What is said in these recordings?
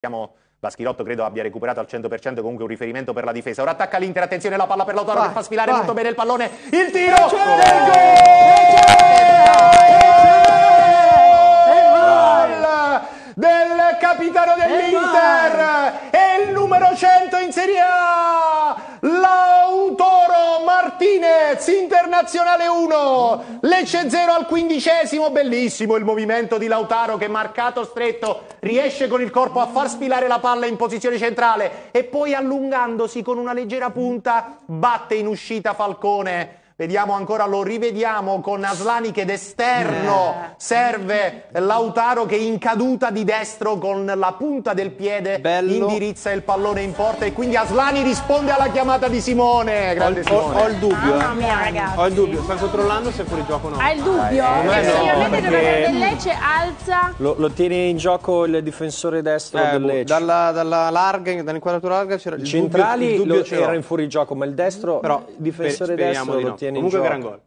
Siamo Vaschirotto credo abbia recuperato al 100% comunque un riferimento per la difesa. Ora attacca l'Inter, attenzione la palla per l'autore che fa sfilare vai. molto bene il pallone. Il tiro! E c'è! Del gol! E c'è! Del capitano dell'Inter! E il numero 100 in Serie A! La Martinez, Internazionale 1, Lecce 0 al quindicesimo, bellissimo il movimento di Lautaro che marcato stretto riesce con il corpo a far sfilare la palla in posizione centrale e poi allungandosi con una leggera punta batte in uscita Falcone Vediamo ancora, lo rivediamo con Aslani che d'esterno eh. serve Lautaro che in caduta di destro con la punta del piede Bello. indirizza il pallone in porta e quindi Aslani risponde alla chiamata di Simone. Grande ho, Simone. Ho, ho il dubbio. Mamma ah, mia, eh. ragazzi. Ho il dubbio, sta controllando se è fuori gioco o no. Ha il dubbio? Ah, eh, eh, no, perché il Lecce alza. Lo, lo, tiene in gioco il difensore destro eh, del boh, Lecce. Dalla, dalla larga, dall'inquadratura larga c'era il, centrali dubbio, il dubbio era in fuori gioco, ma il destro, Però, difensore per, destro lo tiene viene Comunque in gioco. gran gol.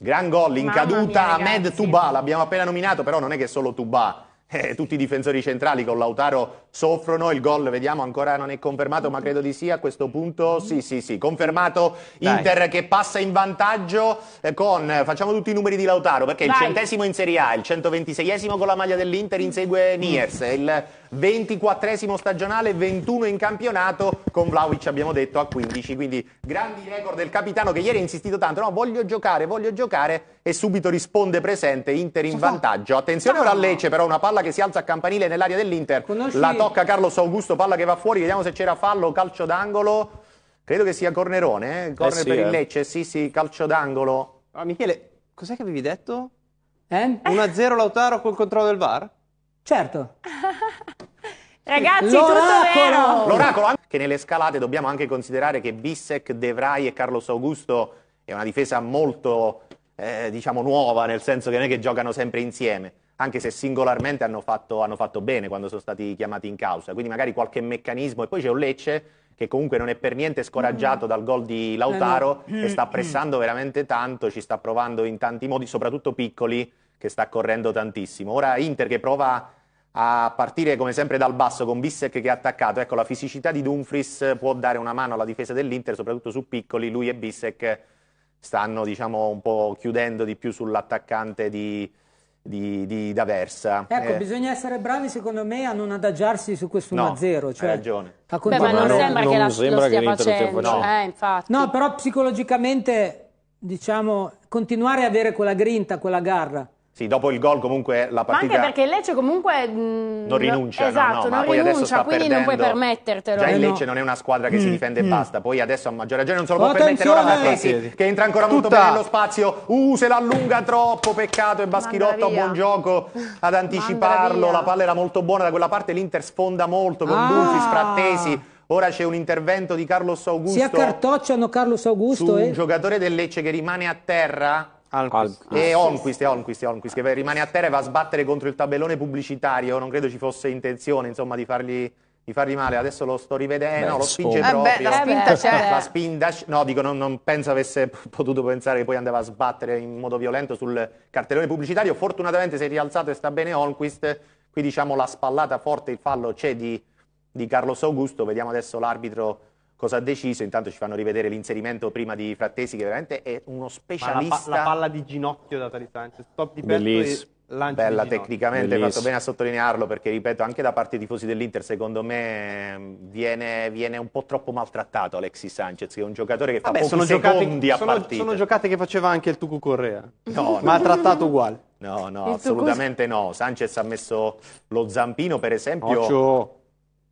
Gran gol in caduta mia, Ahmed Tubà, l'abbiamo appena nominato, però non è che solo Tubà, eh, tutti i difensori centrali con Lautaro soffrono, il gol vediamo ancora non è confermato ma credo di sì a questo punto, sì sì sì, confermato Inter che passa in vantaggio eh, con, facciamo tutti i numeri di Lautaro perché Dai. il centesimo in Serie A, il 126esimo con la maglia dell'Inter insegue Niers, il 24esimo stagionale, 21 in campionato con Vlaovic abbiamo detto a 15, quindi grandi record del capitano che ieri ha insistito tanto, no voglio giocare, voglio giocare e subito risponde presente, Inter in vantaggio, attenzione ora a Lecce però una palla che si alza a campanile nell'area dell'Inter, Conosci... la tocca Carlos Augusto, palla che va fuori, vediamo se c'era fallo, calcio d'angolo. Credo che sia Cornerone, eh? corner eh sì, per il eh. Lecce, sì sì, calcio d'angolo. Ah, Michele, cos'è che avevi detto? Eh? 1-0 Lautaro col controllo del VAR? Certo. Ragazzi, L'oracolo! L'oracolo, anche nelle scalate dobbiamo anche considerare che Bissec, De Vrij e Carlos Augusto è una difesa molto, eh, diciamo, nuova, nel senso che non è che giocano sempre insieme anche se singolarmente hanno fatto, hanno fatto bene quando sono stati chiamati in causa. Quindi magari qualche meccanismo. E poi c'è un Lecce che comunque non è per niente scoraggiato mm. dal gol di Lautaro eh e sta mm, mm. pressando veramente tanto, ci sta provando in tanti modi, soprattutto piccoli, che sta correndo tantissimo. Ora Inter che prova a partire come sempre dal basso con Bissek che ha attaccato. Ecco, la fisicità di Dumfries può dare una mano alla difesa dell'Inter, soprattutto su piccoli. Lui e Bissek stanno, diciamo, un po' chiudendo di più sull'attaccante di di, di D'Aversa. Ecco, eh. bisogna essere bravi secondo me a non adagiarsi su questo 1-0. No, cioè, hai ragione. A Beh, ma non, non sembra non che la, sembra lo stia che facendo. No. Eh, infatti. no, però psicologicamente diciamo continuare a avere quella grinta, quella garra sì, dopo il gol comunque la partita... Ma anche perché il Lecce comunque... Mh, mm, non rinuncia, esatto, no, no, ma poi adesso sta quindi perdendo. non puoi permettertelo. Già il Lecce no. non è una squadra che mm, si difende mm. e basta, poi adesso a maggior ragione non se lo può permettere ora l'Atleti, che entra ancora molto bene nello spazio, uh, se l'allunga troppo, peccato, e Baschirotto buon gioco ad anticiparlo, la palla era molto buona, da quella parte l'Inter sfonda molto con ah. Dulfi, Frattesi... Ora c'è un intervento di Carlos Augusto. Si accartocciano Carlos Augusto. Su e... un giocatore del Lecce che rimane a terra Alquist. E ah, Onquist, Onquist, Onquist, che rimane a terra e va a sbattere contro il tabellone pubblicitario. Non credo ci fosse intenzione, insomma, di fargli, di fargli male. Adesso lo sto rivedendo, eh, lo spinge eh proprio. Beh, la spinta c'è. La spinta, no, dico, non, non, penso avesse potuto pensare che poi andava a sbattere in modo violento sul cartellone pubblicitario. Fortunatamente si è rialzato e sta bene Onquist. Qui, diciamo, la spallata forte, il fallo c'è di, di Carlos Augusto. Vediamo adesso l'arbitro cosa ha deciso, intanto ci fanno rivedere l'inserimento prima di Frattesi che veramente è uno specialista. La, pa la, palla di ginocchio da Tari cioè Sanchez, top di petto Bella tecnicamente, hai fatto bene a sottolinearlo perché ripeto anche da parte dei tifosi dell'Inter secondo me ehm, viene, viene, un po' troppo maltrattato Alexis Sanchez che è un giocatore che Vabbè, fa pochi secondi a sono, partita. Sono giocate che faceva anche il Tucu Correa, no, maltrattato no. uguale. No, no, assolutamente no. Sanchez ha messo lo zampino per esempio. Occhio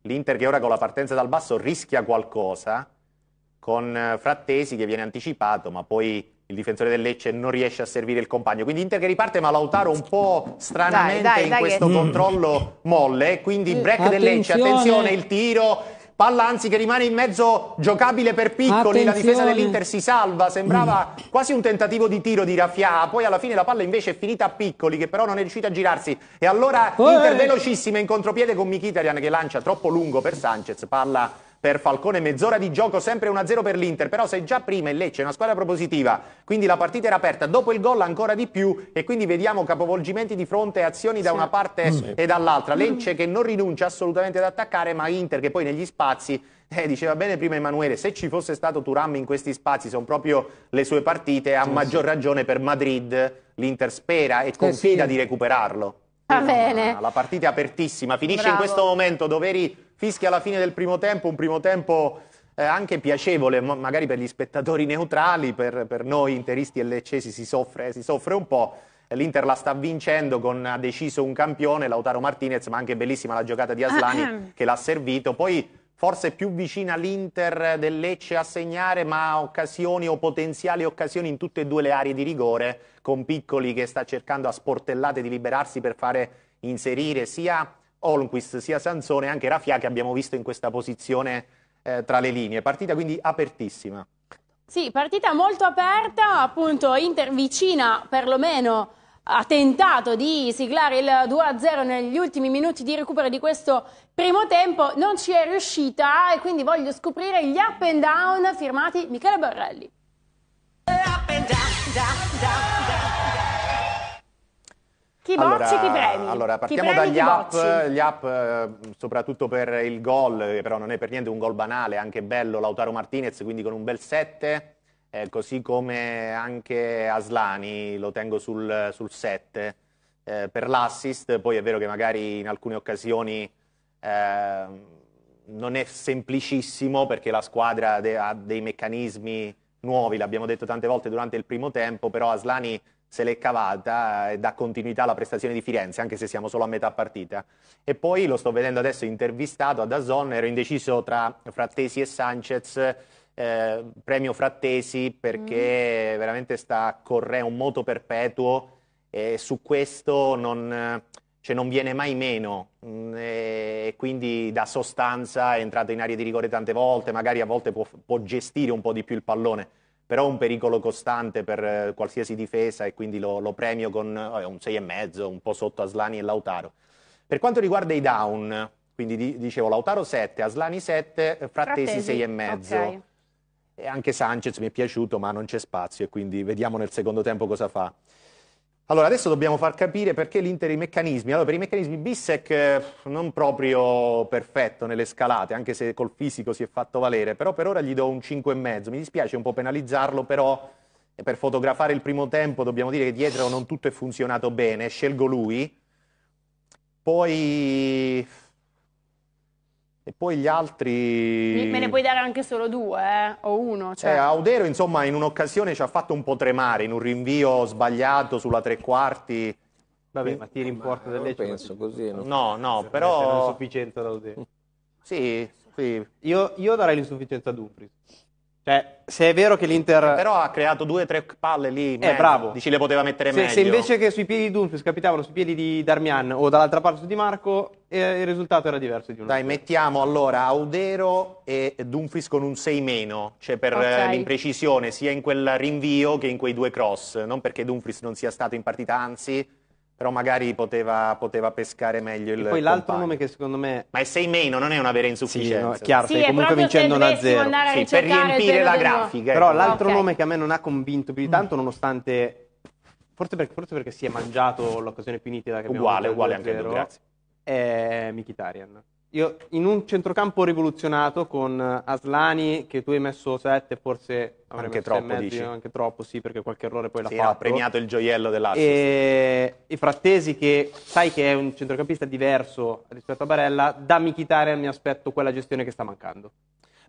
l'Inter che ora con la partenza dal basso rischia qualcosa con eh, Frattesi che viene anticipato ma poi il difensore del Lecce non riesce a servire il compagno quindi Inter che riparte ma Lautaro un po' stranamente dai, dai, in dai questo che... controllo molle quindi break attenzione. del Lecce attenzione il tiro Palla anzi che rimane in mezzo giocabile per piccoli, Attenzione. la difesa dell'Inter si salva, sembrava mm. quasi un tentativo di tiro di Raffià, poi alla fine la palla invece è finita a piccoli che però non è riuscita a girarsi e allora oh, Inter eh. velocissima in contropiede con Mkhitaryan che lancia troppo lungo per Sanchez, palla per Falcone, mezz'ora di gioco, sempre 1-0 per l'Inter, però se già prima il Lecce è una squadra propositiva, quindi la partita era aperta, dopo il gol ancora di più e quindi vediamo capovolgimenti di fronte, azioni da una parte sì. Mm. e dall'altra, mm. Lecce che non rinuncia assolutamente ad attaccare, ma Inter che poi negli spazi eh, diceva bene prima Emanuele, se ci fosse stato Turam in questi spazi, sono proprio le sue partite, a maggior ragione per Madrid l'Inter spera e confida eh sì. di recuperarlo. Va bene. Ah, la partita è apertissima, finisce Bravo. in questo momento Doveri fischi alla fine del primo tempo, un primo tempo eh, anche piacevole, magari per gli spettatori neutrali, per, per noi interisti e leccesi si soffre, si soffre un po'. L'Inter la sta vincendo, con, ha deciso un campione, Lautaro Martinez, ma anche bellissima la giocata di Aslani ah, ah. che l'ha servito. Poi forse più vicina all'Inter del Lecce a segnare, ma occasioni o potenziali occasioni in tutte e due le aree di rigore, con Piccoli che sta cercando a sportellate di liberarsi per fare inserire sia Olmquist sia Sansone anche Rafia che abbiamo visto in questa posizione eh, tra le linee. Partita quindi apertissima. Sì, partita molto aperta, appunto Inter vicina perlomeno ha tentato di siglare il 2-0 negli ultimi minuti di recupero di questo primo tempo, non ci è riuscita e quindi voglio scoprire gli up and down firmati Michele Borrelli. Chi bocci, allora, chi premi? Allora, partiamo premi, dagli up, gli up eh, soprattutto per il gol, che eh, però non è per niente un gol banale, anche bello Lautaro Martinez, quindi con un bel 7 eh, così come anche Aslani lo tengo sul, sul 7 eh, per l'assist, poi è vero che magari in alcune occasioni eh, non è semplicissimo perché la squadra de ha dei meccanismi nuovi, l'abbiamo detto tante volte durante il primo tempo, però Aslani se l'è cavata e dà continuità alla prestazione di Firenze, anche se siamo solo a metà partita. E poi lo sto vedendo adesso intervistato ad Azon, ero indeciso tra Frattesi e Sanchez, eh, premio Frattesi perché mm. veramente sta a correre un moto perpetuo e su questo non, cioè non viene mai meno mm, e quindi da sostanza, è entrato in area di rigore tante volte, magari a volte può, può gestire un po' di più il pallone però è un pericolo costante per eh, qualsiasi difesa e quindi lo, lo premio con oh, un 6,5, un po' sotto Aslani e Lautaro. Per quanto riguarda i down, quindi di, dicevo Lautaro 7, Aslani 7, Frattesi, Frattesi. 6,5. Okay. E anche Sanchez mi è piaciuto, ma non c'è spazio e quindi vediamo nel secondo tempo cosa fa. Allora, adesso dobbiamo far capire perché l'Inter i meccanismi. Allora, per i meccanismi Bissec eh, non proprio perfetto nelle scalate, anche se col fisico si è fatto valere, però per ora gli do un 5,5. Mi dispiace un po' penalizzarlo, però eh, per fotografare il primo tempo dobbiamo dire che dietro non tutto è funzionato bene. Scelgo lui. Poi e poi gli altri... Me ne puoi dare anche solo due, eh? o uno. Eh, cioè... Eh, Audero, insomma, in un'occasione ci ha fatto un po' tremare, in un rinvio sbagliato sulla tre quarti. Vabbè, ma tiri in porta delle penso così. Non... No, no, però... Era sufficiente l'Audero. Sì, sì. Io, io darei l'insufficienza a Dumfries. Cioè, se è vero che l'Inter... Eh, però ha creato due o tre palle lì. Eh, bravo. Dici le poteva mettere se, meglio. Se invece che sui piedi di Dumfries capitavano sui piedi di Darmian o dall'altra parte su Di Marco, eh, il risultato era diverso di uno. Dai, mettiamo allora Audero e Dumfries con un 6 meno, cioè per eh, okay. l'imprecisione sia in quel rinvio che in quei due cross. Non perché Dumfries non sia stato in partita, anzi però magari poteva, poteva pescare meglio il. E poi l'altro nome che secondo me. Ma è 6 meno, non è una vera insufficienza. Sì, no, chiaro, sì, è comunque vincendo 1 0. Sì, per riempire la grafica. Però ecco. l'altro okay. nome che a me non ha convinto più di tanto, nonostante. Forse perché, forse perché si è mangiato l'occasione più nitida che Uguale, uguale anche a grazie. È Mikitarian. Io, in un centrocampo rivoluzionato con eh, Aslani, che tu hai messo 7, forse anche troppo, mezzo, dici. anche troppo, sì, perché qualche errore poi l'ha sì, fatto. ha premiato il gioiello dell'assist. E, e Frattesi, che sai che è un centrocampista diverso rispetto a Barella, da Michitarian mi aspetto quella gestione che sta mancando.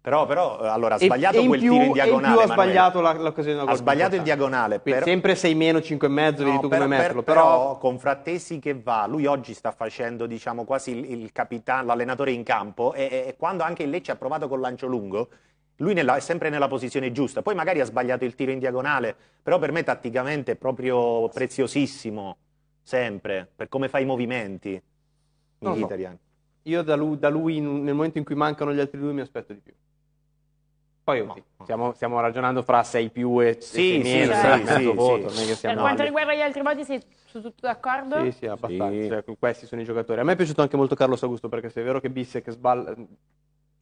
Però, però eh, allora, ha sbagliato e, quel più, tiro in diagonale. In più ha sbagliato la, l'occasione della Ha sbagliato il diagonale. Per... Sempre 6 meno, 5 e mezzo, no, tu per, come per, metterlo. Però... però... con Frattesi che va, lui oggi sta facendo diciamo, quasi il, il capitano, l'allenatore in campo e, e, e quando anche il Lecce ha provato col lancio lungo, lui nella, è sempre nella posizione giusta. Poi magari ha sbagliato il tiro in diagonale, però per me tatticamente è proprio preziosissimo, sempre, per come fa i movimenti. No, no. Io da lui, da lui, nel momento in cui mancano gli altri due mi aspetto di più. Poi no. stiamo, stiamo, ragionando fra 6 più e 6 sì, meno, sì, sì, sì, voto. Sì. Per quanto riguarda gli altri voti sei su tutto d'accordo? Sì, sì, abbastanza. Cioè, questi sono i giocatori. A me è piaciuto anche molto Carlos Augusto perché se è vero che Bissek sballa...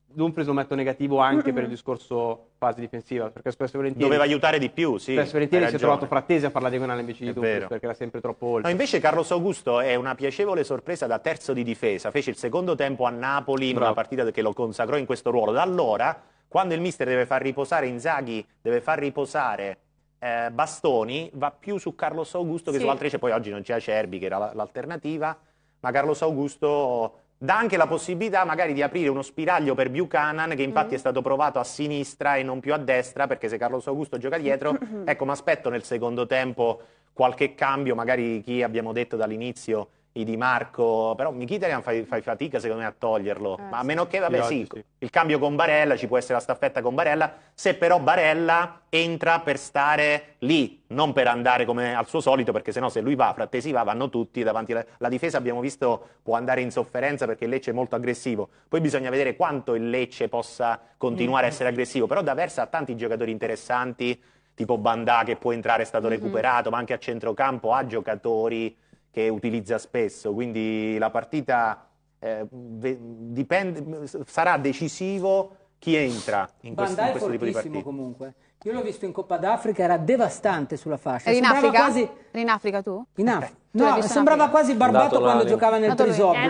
Dumfries lo metto negativo anche mm-hmm. per il discorso fase difensiva, perché spesso e volentieri... Doveva aiutare di più, sì. Spesso e volentieri si è trovato Frattesi a parlare diagonale invece di Dumfries, perché era sempre troppo oltre. No, invece Carlos Augusto è una piacevole sorpresa da terzo di difesa. Fece il secondo tempo a Napoli Bravo. in una partita che lo consacrò in questo ruolo. Da allora quando il mister deve far riposare Inzaghi, deve far riposare eh, Bastoni, va più su Carlos Augusto che sì. su altri. Cioè, poi oggi non c'è Acerbi, che era l'alternativa, ma Carlos Augusto dà anche la possibilità magari di aprire uno spiraglio per Buchanan che infatti mm. è stato provato a sinistra e non più a destra perché se Carlos Augusto gioca dietro ecco mi aspetto nel secondo tempo qualche cambio magari chi abbiamo detto dall'inizio i Di Marco, però Mkhitaryan fai, fai fatica secondo me a toglierlo, eh, ma a meno che vabbè sì, sì, il cambio con Barella, ci può essere la staffetta con Barella, se però Barella entra per stare lì, non per andare come al suo solito, perché sennò se lui va, Frattesi va, vanno tutti davanti alla la difesa, abbiamo visto può andare in sofferenza perché il Lecce è molto aggressivo, poi bisogna vedere quanto il Lecce possa continuare mm. a essere aggressivo, però da Versa ha tanti giocatori interessanti, tipo Bandà che può entrare, è stato mm-hmm. recuperato, ma anche a centrocampo ha giocatori che utilizza spesso, quindi la partita eh, dipende, sarà decisivo chi entra in, questo, in questo tipo di partita. comunque. Io l'ho visto in Coppa d'Africa, era devastante sulla fascia. Eri in sembrava Africa? Quasi... Eri in Africa tu? In Af... No, sembrava in quasi Barbato quando giocava nel Trisopio.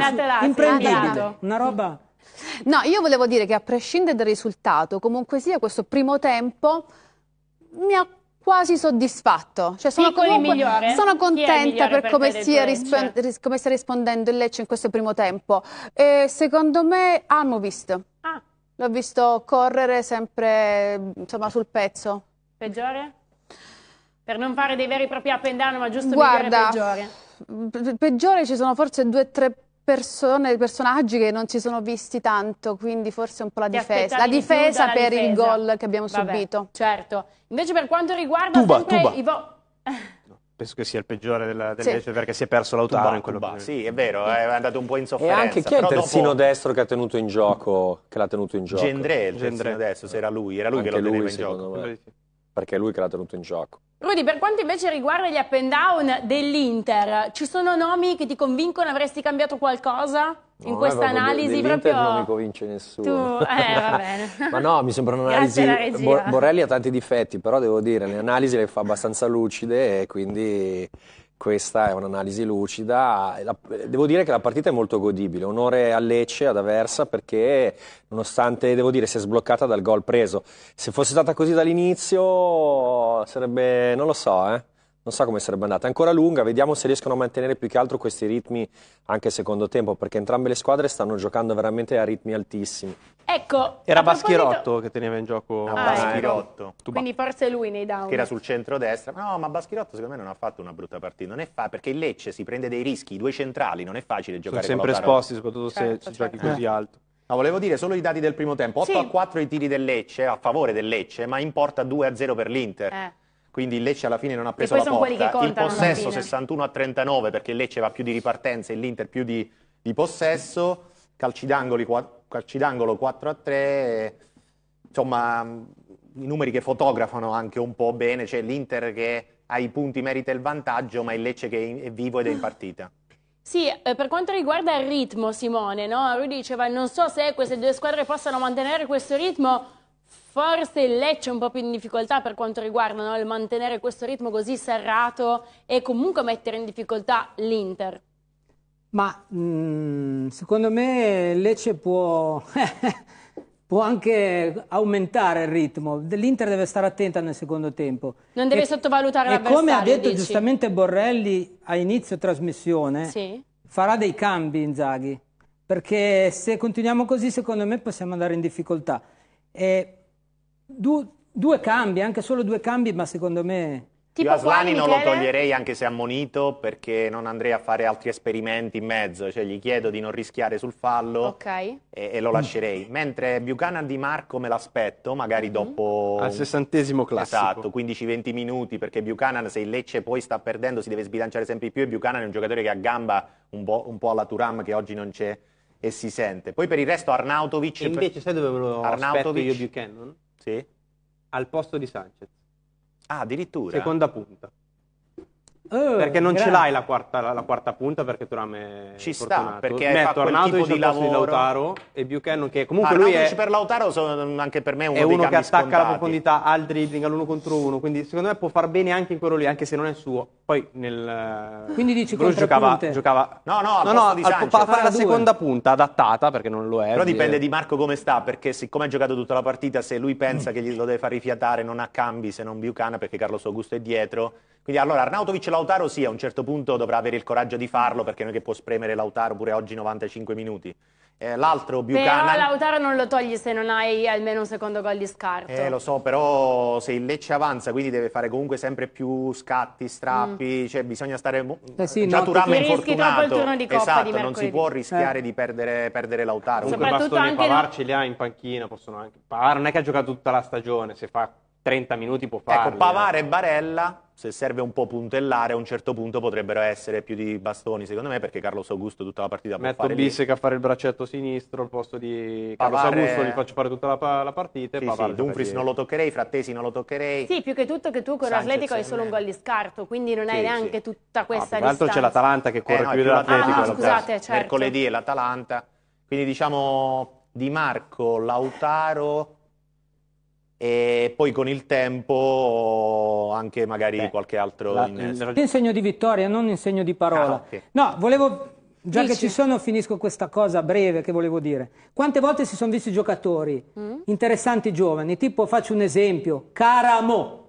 Imprendibile, una roba... No, io volevo dire che a prescindere dal risultato, comunque sia questo primo tempo mi ha quasi soddisfatto. Cioè, sono, comunque, sono contenta per, per, come, stia rispon come sta rispondendo il Lecce in questo primo tempo. E secondo me Almovist. Ah, ah. L'ho visto correre sempre insomma, sul pezzo. Peggiore? Per non fare dei veri e propri appendano, ma giusto Guarda, migliore peggiore? Peggiore ci sono forse due o tre persone, personaggi che non si sono visti tanto, quindi forse un po' la Ti difesa. La difesa per difesa. il gol che abbiamo Vabbè, subito. Certo. Invece per quanto riguarda Tuba, Tuba. i vo- penso che sia il peggiore della, del sì. perché si è perso l'Autaro in quello Sì, è vero, è andato un po' in sofferenza. E anche chi è il terzino dopo... destro che ha tenuto in gioco? Che l'ha tenuto in gioco? Gendré, il Gendré. terzino destro, se era lui, era lui anche che lo teneva lui, in gioco. Me perché è lui che l'ha tenuto in gioco. Rudy, per quanto invece riguarda gli up and down dell'Inter, ci sono nomi che ti convincono? Avresti cambiato qualcosa in no, questa analisi? Proprio... non mi convince nessuno. Tu... Eh, Ma no, mi sembra un'analisi... Borelli ha tanti difetti, però devo dire, le analisi le fa abbastanza lucide e quindi questa è un'analisi lucida. La, devo dire che la partita è molto godibile. Onore a Lecce, ad Aversa, perché nonostante, devo dire, si è sbloccata dal gol preso. Se fosse stata così dall'inizio, sarebbe, non lo so, eh non so come sarebbe andata. È ancora lunga, vediamo se riescono a mantenere più che altro questi ritmi anche secondo tempo, perché entrambe le squadre stanno giocando veramente a ritmi altissimi. Ecco, era Baschirotto che teneva in gioco ah, Baschirotto. Eh. Quindi forse lui nei down. Che era sul centro-destra. No, ma Baschirotto secondo me non ha fatto una brutta partita. Non è fa... Perché il Lecce si prende dei rischi, i due centrali, non è facile giocare Sono sempre esposti, soprattutto certo, se certo. giochi certo. così eh. alto. No, volevo dire solo i dati del primo tempo. 8 sì. a 4 i tiri del Lecce, a favore del Lecce, ma in porta 2 a 0 per l'Inter. Eh quindi il Lecce alla fine non ha preso la porta, il possesso 61 a 39 perché il Lecce va più di ripartenza e l'Inter più di, di possesso, calci d'angolo 4 a 3, insomma i numeri che fotografano anche un po' bene, c'è cioè l'Inter che ha i punti merita il vantaggio ma il Lecce che è vivo ed è in partita. Sì, eh, per quanto riguarda il ritmo, Simone, no? lui diceva non so se queste due squadre possano mantenere questo ritmo, Forse il Lecce è un po' più in difficoltà per quanto riguarda no? il mantenere questo ritmo così serrato e comunque mettere in difficoltà l'Inter. Ma mh, mm, secondo me il Lecce può, può, anche aumentare il ritmo. L'Inter deve stare attenta nel secondo tempo. Non deve e, sottovalutare l'avversario. E come ha detto dici? giustamente Borrelli a inizio trasmissione, sì. farà dei cambi in Zaghi. Perché se continuiamo così, secondo me possiamo andare in difficoltà. E due, due cambi, anche solo due cambi, ma secondo me... Tipo Io Aslani non lo toglierei anche se ammonito perché non andrei a fare altri esperimenti in mezzo, cioè gli chiedo di non rischiare sul fallo okay. e, e, lo lascerei. Mentre Buchanan di Marco me l'aspetto, magari mm -hmm. dopo... Al sessantesimo classico. Esatto, 15-20 minuti perché Buchanan se il Lecce poi sta perdendo si deve sbilanciare sempre di più e Buchanan è un giocatore che ha gamba un po', un po alla Turam che oggi non c'è e si sente. Poi per il resto Arnautovic... E invece sai dove me lo Arnautovic... aspetto io Buchanan? Sì. al posto di Sanchez. Ah, addirittura. Seconda punta. Oh, perché non grazie. ce l'hai la quarta, la, la quarta, punta perché Turame ci sta perché è tornato quel tipo di lavoro di Lautaro e Buchanan che comunque ah, lui è per Lautaro sono anche per me uno è uno che attacca scontati. la profondità al dribbling all'uno contro uno quindi secondo me può far bene anche in quello lì anche se non è suo poi nel eh, quindi dici lui giocava, giocava no no al no, no, di al, fa fare la due. seconda punta adattata perché non lo è però dipende è... di Marco come sta perché siccome ha giocato tutta la partita se lui pensa mm. che glielo deve far rifiatare non ha cambi se non Buchanan perché Carlos Augusto è dietro quindi allora Arnautovic e Lautaro sì, a un certo punto dovrà avere il coraggio di farlo perché non è che può spremere Lautaro pure oggi 95 minuti. Eh, l'altro Buchanan... Però Lautaro non lo togli se non hai almeno un secondo gol di scarto. Eh, lo so, però se il Lecce avanza, quindi deve fare comunque sempre più scatti, strappi, mm. cioè bisogna stare... Mo... Eh sì, Già no, Turam è infortunato. esatto, non si può rischiare eh. di perdere, perdere Lautaro. Comunque Bastoni e Pavar ce li ha in panchina, possono anche... Pavar non è che ha giocato tutta la stagione, se fa 30 minuti può farlo. Ecco, eh. Pavar e Barella se serve un po' puntellare, a un certo punto potrebbero essere più di bastoni, secondo me, perché Carlos Augusto tutta la partita Metto può fare Bissec a fare il braccetto sinistro al posto di Carlos Pavare... Augusto, gli faccio fare tutta la, la partita. Sì, sì, Dumfries non lo toccherei, Frattesi non lo toccherei. Sì, più che tutto che tu con l'Atletico hai solo un gol di scarto, quindi non hai sì, neanche sì. tutta questa ah, distanza. Tra l'altro c'è l'Atalanta che corre eh, no, più dell'Atletico. Ah, no, scusate, certo. Mercoledì è l'Atalanta, quindi diciamo Di Marco, Lautaro e poi con il tempo anche magari Beh, qualche altro la, innesto. In segno di vittoria, non in segno di parola. Ah, okay. No, volevo, già Dici. che ci sono, finisco questa cosa breve che volevo dire. Quante volte si sono visti giocatori mm. interessanti giovani, tipo faccio un esempio, Caramo.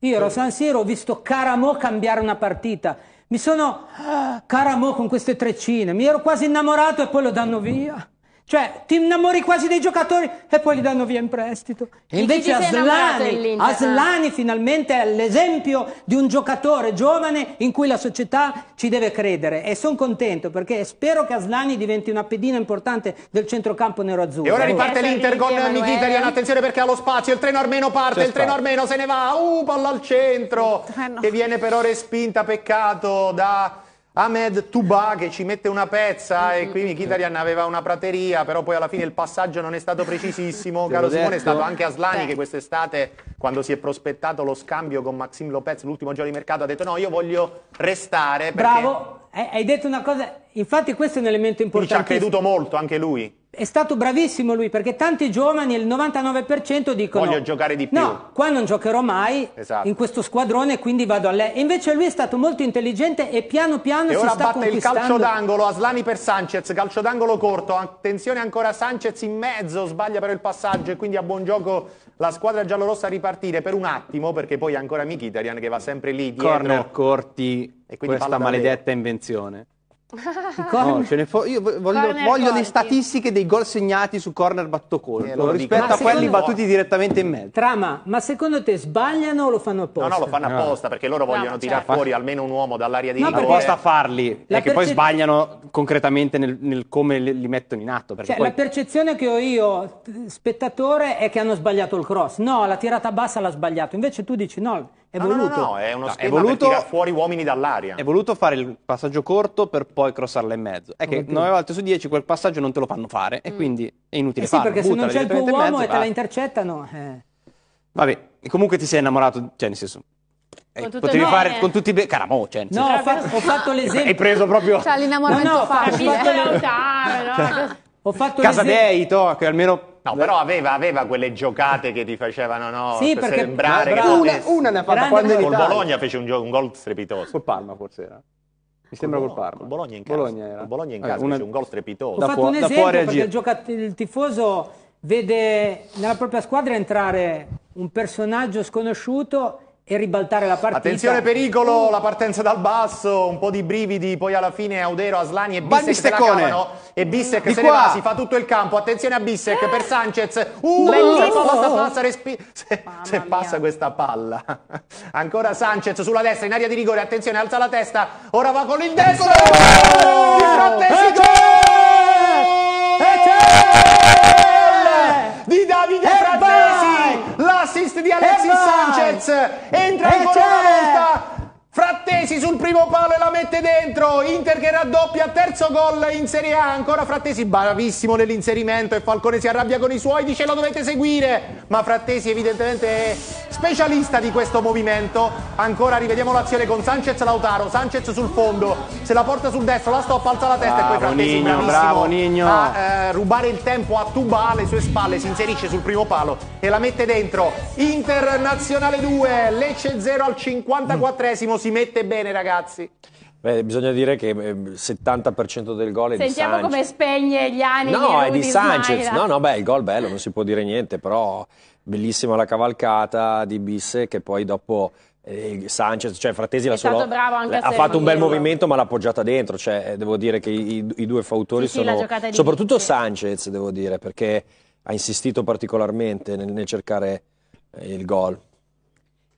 Io ero a San Siro, ho visto Caramo cambiare una partita. Mi sono, ah, Caramo con queste treccine, mi ero quasi innamorato e poi lo danno via. Cioè, ti innamori quasi dei giocatori e poi li danno via in prestito. E invece Aslani, Aslani finalmente è l'esempio di un giocatore giovane in cui la società ci deve credere. E sono contento perché spero che Aslani diventi una pedina importante del centrocampo nero-azzurro. E ora riparte oh. l'Inter con Mkhitaryan. Attenzione perché ha lo spazio. Il treno armeno parte, il treno armeno se ne va. Uh, palla al centro. Eh no. Che viene però respinta, peccato, da... Ahmed Tuba che ci mette una pezza e qui Mkhitaryan aveva una prateria, però poi alla fine il passaggio non è stato precisissimo. Caro Simone è stato anche Aslani che quest'estate, quando si è prospettato lo scambio con Maxim Lopez, l'ultimo giorno di mercato, ha detto no, io voglio restare. Perché... Bravo, eh, hai detto una cosa, infatti questo è un elemento importante. Ci ha creduto molto anche lui è stato bravissimo lui perché tanti giovani, il 99% dicono voglio giocare di più. No, qua non giocherò mai esatto. in questo squadrone, quindi vado a lei. invece lui è stato molto intelligente e piano piano e si sta batte il calcio d'angolo Aslani per Sanchez, calcio d'angolo corto. Attenzione ancora Sanchez in mezzo, sbaglia però il passaggio e quindi a buon gioco la squadra giallorossa a ripartire per un attimo perché poi ancora Mkhitaryan che va sempre lì dietro. Corner corti e quindi questa maledetta invenzione. No, fo- io voglio, voglio le statistiche dei gol segnati su corner battocolpo eh, rispetto a quelli battuti direttamente in mezzo. Trama, ma secondo te sbagliano o lo fanno apposta? No, no, lo fanno apposta perché loro vogliono no, certo. tirare fuori almeno un uomo dall'area di no, rigore. Apposta a farli, la e perce... poi sbagliano concretamente nel, nel come li, li, mettono in atto. Cioè, poi... La percezione che ho io, spettatore, è che hanno sbagliato il cross. No, la tirata bassa l'ha sbagliato. Invece tu dici no è no, voluto. No, no, no, è uno no, schema voluto, per fuori uomini dall'aria. È voluto fare il passaggio corto per poi crossarla in mezzo. È che 9 volte su 10 quel passaggio non te lo fanno fare e mm. quindi è inutile eh sì, farlo. perché Buttala se non c'è il tuo uomo mezzo, e te ah. la intercettano... Eh. Vabbè, comunque ti sei innamorato, cioè nel senso... Eh, potevi fare eh. con tutti i be- caramo cioè, no, ho, fa- ho fatto l'esempio hai preso proprio cioè, l'innamoramento no, no, facile ho fatto, ho fatto l'esempio Casa Dei, to, che almeno No, però aveva, aveva, quelle giocate che ti facevano no, sì, perché, sembrare bravo, una, una, ne ha fatta quando Col Bologna fece un, un gol strepitoso. Col Palma forse era. Mi sembra col Parma. Col Bologna in casa. Bologna era. Col Bologna in eh, casa eh, una... fece un gol strepitoso. Ho da fatto un esempio perché il, giocat- il tifoso vede nella propria squadra entrare un personaggio sconosciuto e ribaltare la partita. Attenzione pericolo, la partenza dal basso, un po' di brividi, poi alla fine Audero, Aslani e Bissek se e Bissek di se qua. ne va, si fa tutto il campo. Attenzione a Bissek eh. per Sanchez. Uh, Bellissimo. passa, passa, respi- se, se passa questa palla. Ancora Sanchez sulla destra in area di rigore, attenzione, alza la testa. Ora va con il destro! Oh! Il frattesi di Davide Frattesi, l'assist di Alexis Sanchez, entra e ancora una volta Frattesi sul primo palo e la mette dentro, Inter che raddoppia, terzo gol in Serie A, ancora Frattesi bravissimo nell'inserimento e Falcone si arrabbia con i suoi, dice lo dovete seguire, ma Frattesi evidentemente è specialista di questo movimento, ancora rivediamo l'azione con Sanchez Lautaro, Sanchez sul fondo, se la porta sul destro, la stoppa, alza la testa bravo, e poi Frattesi Nino, bravo, Nino. a eh, rubare il tempo a Tuba alle sue spalle, si inserisce sul primo palo e la mette dentro, Internazionale 2, Lecce 0 al 54esimo, si mette bene, ragazzi. Beh, bisogna dire che il ehm, 70% del gol è Sentiamo di Sanchez. Sentiamo come spegne gli anni. No, di è di Sanchez. No, no, beh, il gol bello, non si può dire niente, però bellissima la cavalcata di Bisse che poi dopo eh, Sanchez, cioè Fratesi la solo, ha fatto un bel movimento ma l'ha appoggiata dentro, cioè, eh, devo dire che i, i due fautori sì, sono sì, soprattutto Bisse. Sanchez, devo dire, perché ha insistito particolarmente nel, nel cercare eh, il gol.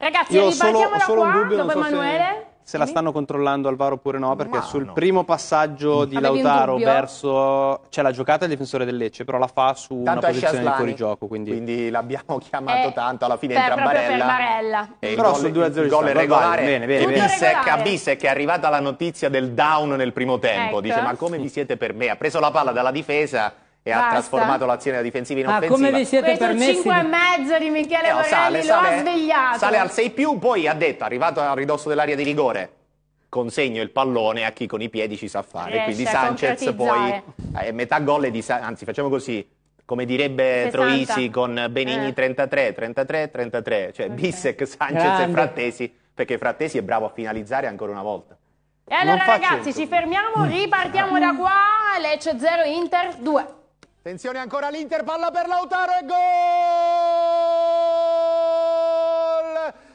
Ragazzi, Io ho solo, ho solo qua, un dubbio, dopo so Emanuele. Se, se la stanno controllando Alvaro oppure no, perché Ma sul no. primo passaggio di Avevi Lautaro verso... c'è la giocata del difensore del Lecce, però la fa su tanto una posizione Aslani, di fuorigioco. Quindi, quindi l'abbiamo chiamato eh, tanto, alla fine entra Barella. Barella. E però gol, sul 2-0 il gol è regolare. Bene, bene, bene. Bissec, Bissec è arrivata la notizia del down nel primo tempo. Ecco. Dice, ma come vi siete per me? Ha preso la palla dalla difesa e Basta. ha trasformato l'azione difensiva in ah, offensiva. Ma come vi siete Questo permessi? 5 e mezzo di Michele eh, Morelli sale, lo sale, ha svegliato. Sale al 6 più, poi ha detto, arrivato a ridosso dell'area di rigore, consegno il pallone a chi con i piedi ci sa fare. Riesce Quindi Sanchez poi è eh, metà gol di anzi facciamo così, come direbbe 60. Troisi con eh. Benigni eh. 33, 33, 33, cioè okay. Bissec, Sanchez Grande. e Frattesi, perché Frattesi è bravo a finalizzare ancora una volta. E allora ragazzi, ci fermiamo, ripartiamo da qua, Lecce 0 Inter 2. Attenzione ancora l'Inter, palla per Lautaro e gol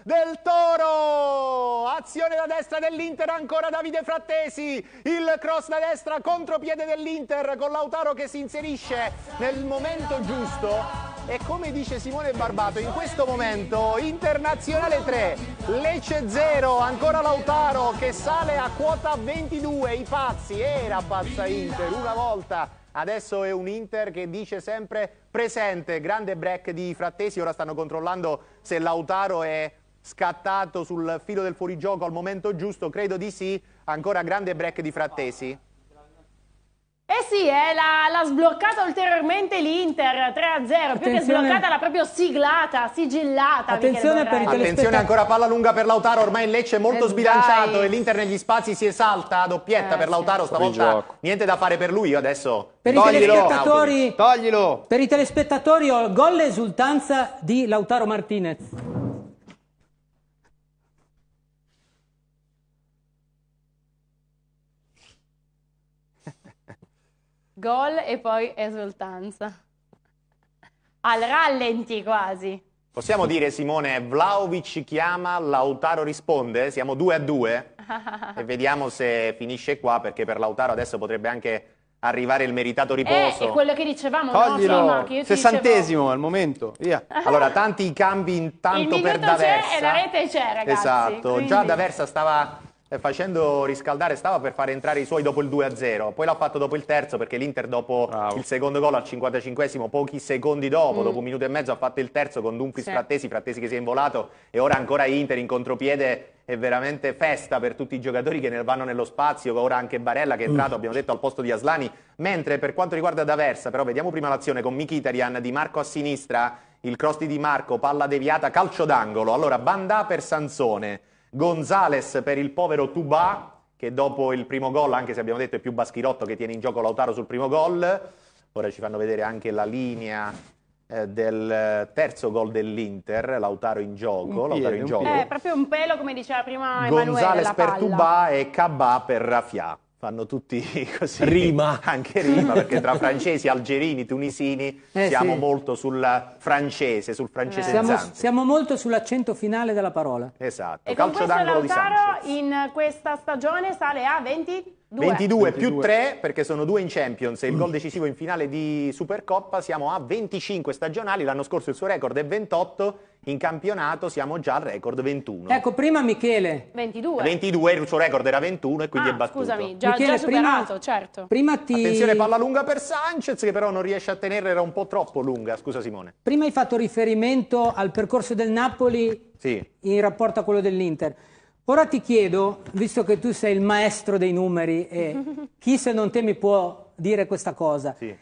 del Toro! Azione da destra dell'Inter, ancora Davide Frattesi, il cross da destra, contropiede dell'Inter con Lautaro che si inserisce nel momento giusto e come dice Simone Barbato, in questo momento Internazionale 3, Lecce 0, ancora Lautaro che sale a quota 22, i pazzi, era pazza Inter, una volta Adesso è un Inter che dice sempre presente, grande break di Frattesi, ora stanno controllando se Lautaro è scattato sul filo del fuorigioco al momento giusto, credo di sì, ancora grande break di Frattesi. Eh sì, eh, l'ha sbloccata ulteriormente l'Inter 3-0, più che sbloccata l'ha proprio siglata, sigillata. Attenzione, per i Attenzione ancora palla lunga per Lautaro, ormai il Lecce è molto eh sbilanciato dai. e l'Inter negli spazi si esalta, doppietta eh, per Lautaro sì. stavolta, niente da fare per lui adesso. Per toglilo, i telespettatori, toglilo. Per i telespettatori ho gol esultanza di Lautaro Martinez. gol e poi esultanza. Al rallenti quasi. Possiamo dire, Simone, Vlaovic chiama, Lautaro risponde? Siamo 2 a 2 e vediamo se finisce qua, perché per Lautaro adesso potrebbe anche arrivare il meritato eh, riposo. Eh, è quello che dicevamo, Coglilo, no, prima, sessantesimo al momento, via. Allora, tanti cambi intanto per D'Aversa. Il minuto c'è e la rete c'è, ragazzi. Esatto, quindi... già D'Aversa stava facendo riscaldare stava per far entrare i suoi dopo il 2-0, poi l'ha fatto dopo il terzo perché l'Inter dopo Bravo. il secondo gol al 55 pochi secondi dopo, mm. dopo un minuto e mezzo ha fatto il terzo con Dumfries sì. Frattesi, Frattesi che si è involato e ora ancora Inter in contropiede è veramente festa per tutti i giocatori che ne vanno nello spazio, ora anche Barella che è entrato, mm. abbiamo detto, al posto di Aslani, mentre per quanto riguarda D'Aversa, però vediamo prima l'azione con Mkhitaryan di Marco a sinistra, il cross di Di Marco, palla deviata, calcio d'angolo, allora Bandà per Sansone Gonzales per il povero Tubà, che dopo il primo gol, anche se abbiamo detto è più Baschirotto che tiene in gioco Lautaro sul primo gol, ora ci fanno vedere anche la linea eh, del terzo gol dell'Inter, Lautaro in gioco. Un piede, in gioco. Eh, proprio un pelo come diceva prima Gonzales Emanuele. Gonzales per Tuba e Cabà per Rafià fanno tutti così. Rima. Anche rima, perché tra francesi, algerini, tunisini eh, siamo sì. molto sul francese, sul francese. Eh. Siamo, siamo, molto sull'accento finale della parola. Esatto. E Calcio d'angolo di Sanchez. in questa stagione sale a 20 22, 22 più 3 perché sono due in Champions e il gol decisivo in finale di Supercoppa siamo a 25 stagionali l'anno scorso il suo record è 28 in campionato siamo già al record 21. Ecco, prima Michele. 22. 22, il suo record era 21 e quindi ah, è battuto. Scusami, già, Michele, già superato, prima, certo. Prima ti... Attenzione, palla lunga per Sanchez che però non riesce a tenere, era un po' troppo lunga. Scusa Simone. Prima hai fatto riferimento al percorso del Napoli sì. in rapporto a quello dell'Inter. Ora ti chiedo, visto che tu sei il maestro dei numeri e chi se non te mi può dire questa cosa, sì.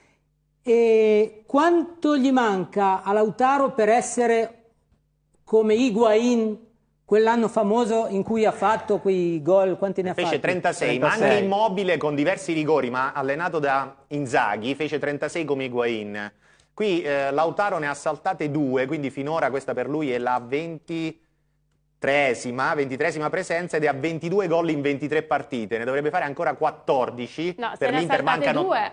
quanto gli manca a Lautaro per essere come Higuain quell'anno famoso in cui ha fatto quei gol, quanti ne ha fece fatti? Fece 36, 36, ma anche Immobile con diversi rigori, ma allenato da Inzaghi, fece 36 come Higuain. Qui eh, Lautaro ne ha saltate due, quindi finora questa per lui è la 20... 23esima, 23esima presenza ed è a 22 gol in 23 partite, ne dovrebbe fare ancora 14. No, per l'Inter mancano due.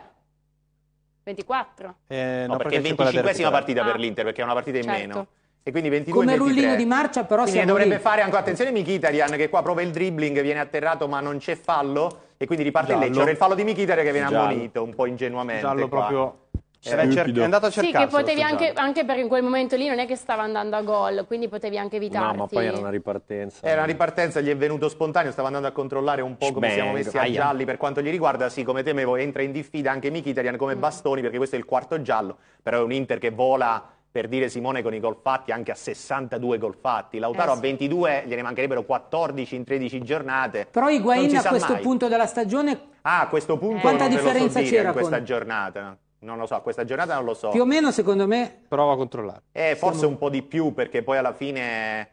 24. Eh, no, no, perché è 25esima partita ah. per l'Inter perché è una partita in certo. meno. E quindi 22 Come rullino di marcia però quindi siamo dovrebbe lì. fare anche attenzione Mkhitaryan che qua prova il dribbling, viene atterrato ma non c'è fallo e quindi riparte Giallo. il leggero. il fallo di Mkhitaryan che viene Giallo. ammonito un po' ingenuamente. Giallo qua. proprio Stupido. è andato a cercare. Sì, che potevi anche, anche perché in quel momento lì non è che stava andando a gol, quindi potevi anche evitarti. No, ma poi era una ripartenza. Era una ripartenza, gli è venuto spontaneo, stava andando a controllare un po' come Bang. siamo messi a gialli per quanto gli riguarda. Sì, come temevo, entra in diffida anche Mkhitaryan come mm. bastoni, perché questo è il quarto giallo, però è un Inter che vola per dire Simone con i gol fatti anche a 62 gol fatti, Lautaro eh sì. a 22 gliene mancherebbero 14 in 13 giornate. Però Higuain a questo mai. punto della stagione Ah, a questo punto eh. quanta differenza so c'era in questa con... giornata? Non lo so, questa giornata non lo so. Più o meno secondo me prova a controllare. Eh, forse Siamo... un po' di più perché poi alla fine eh,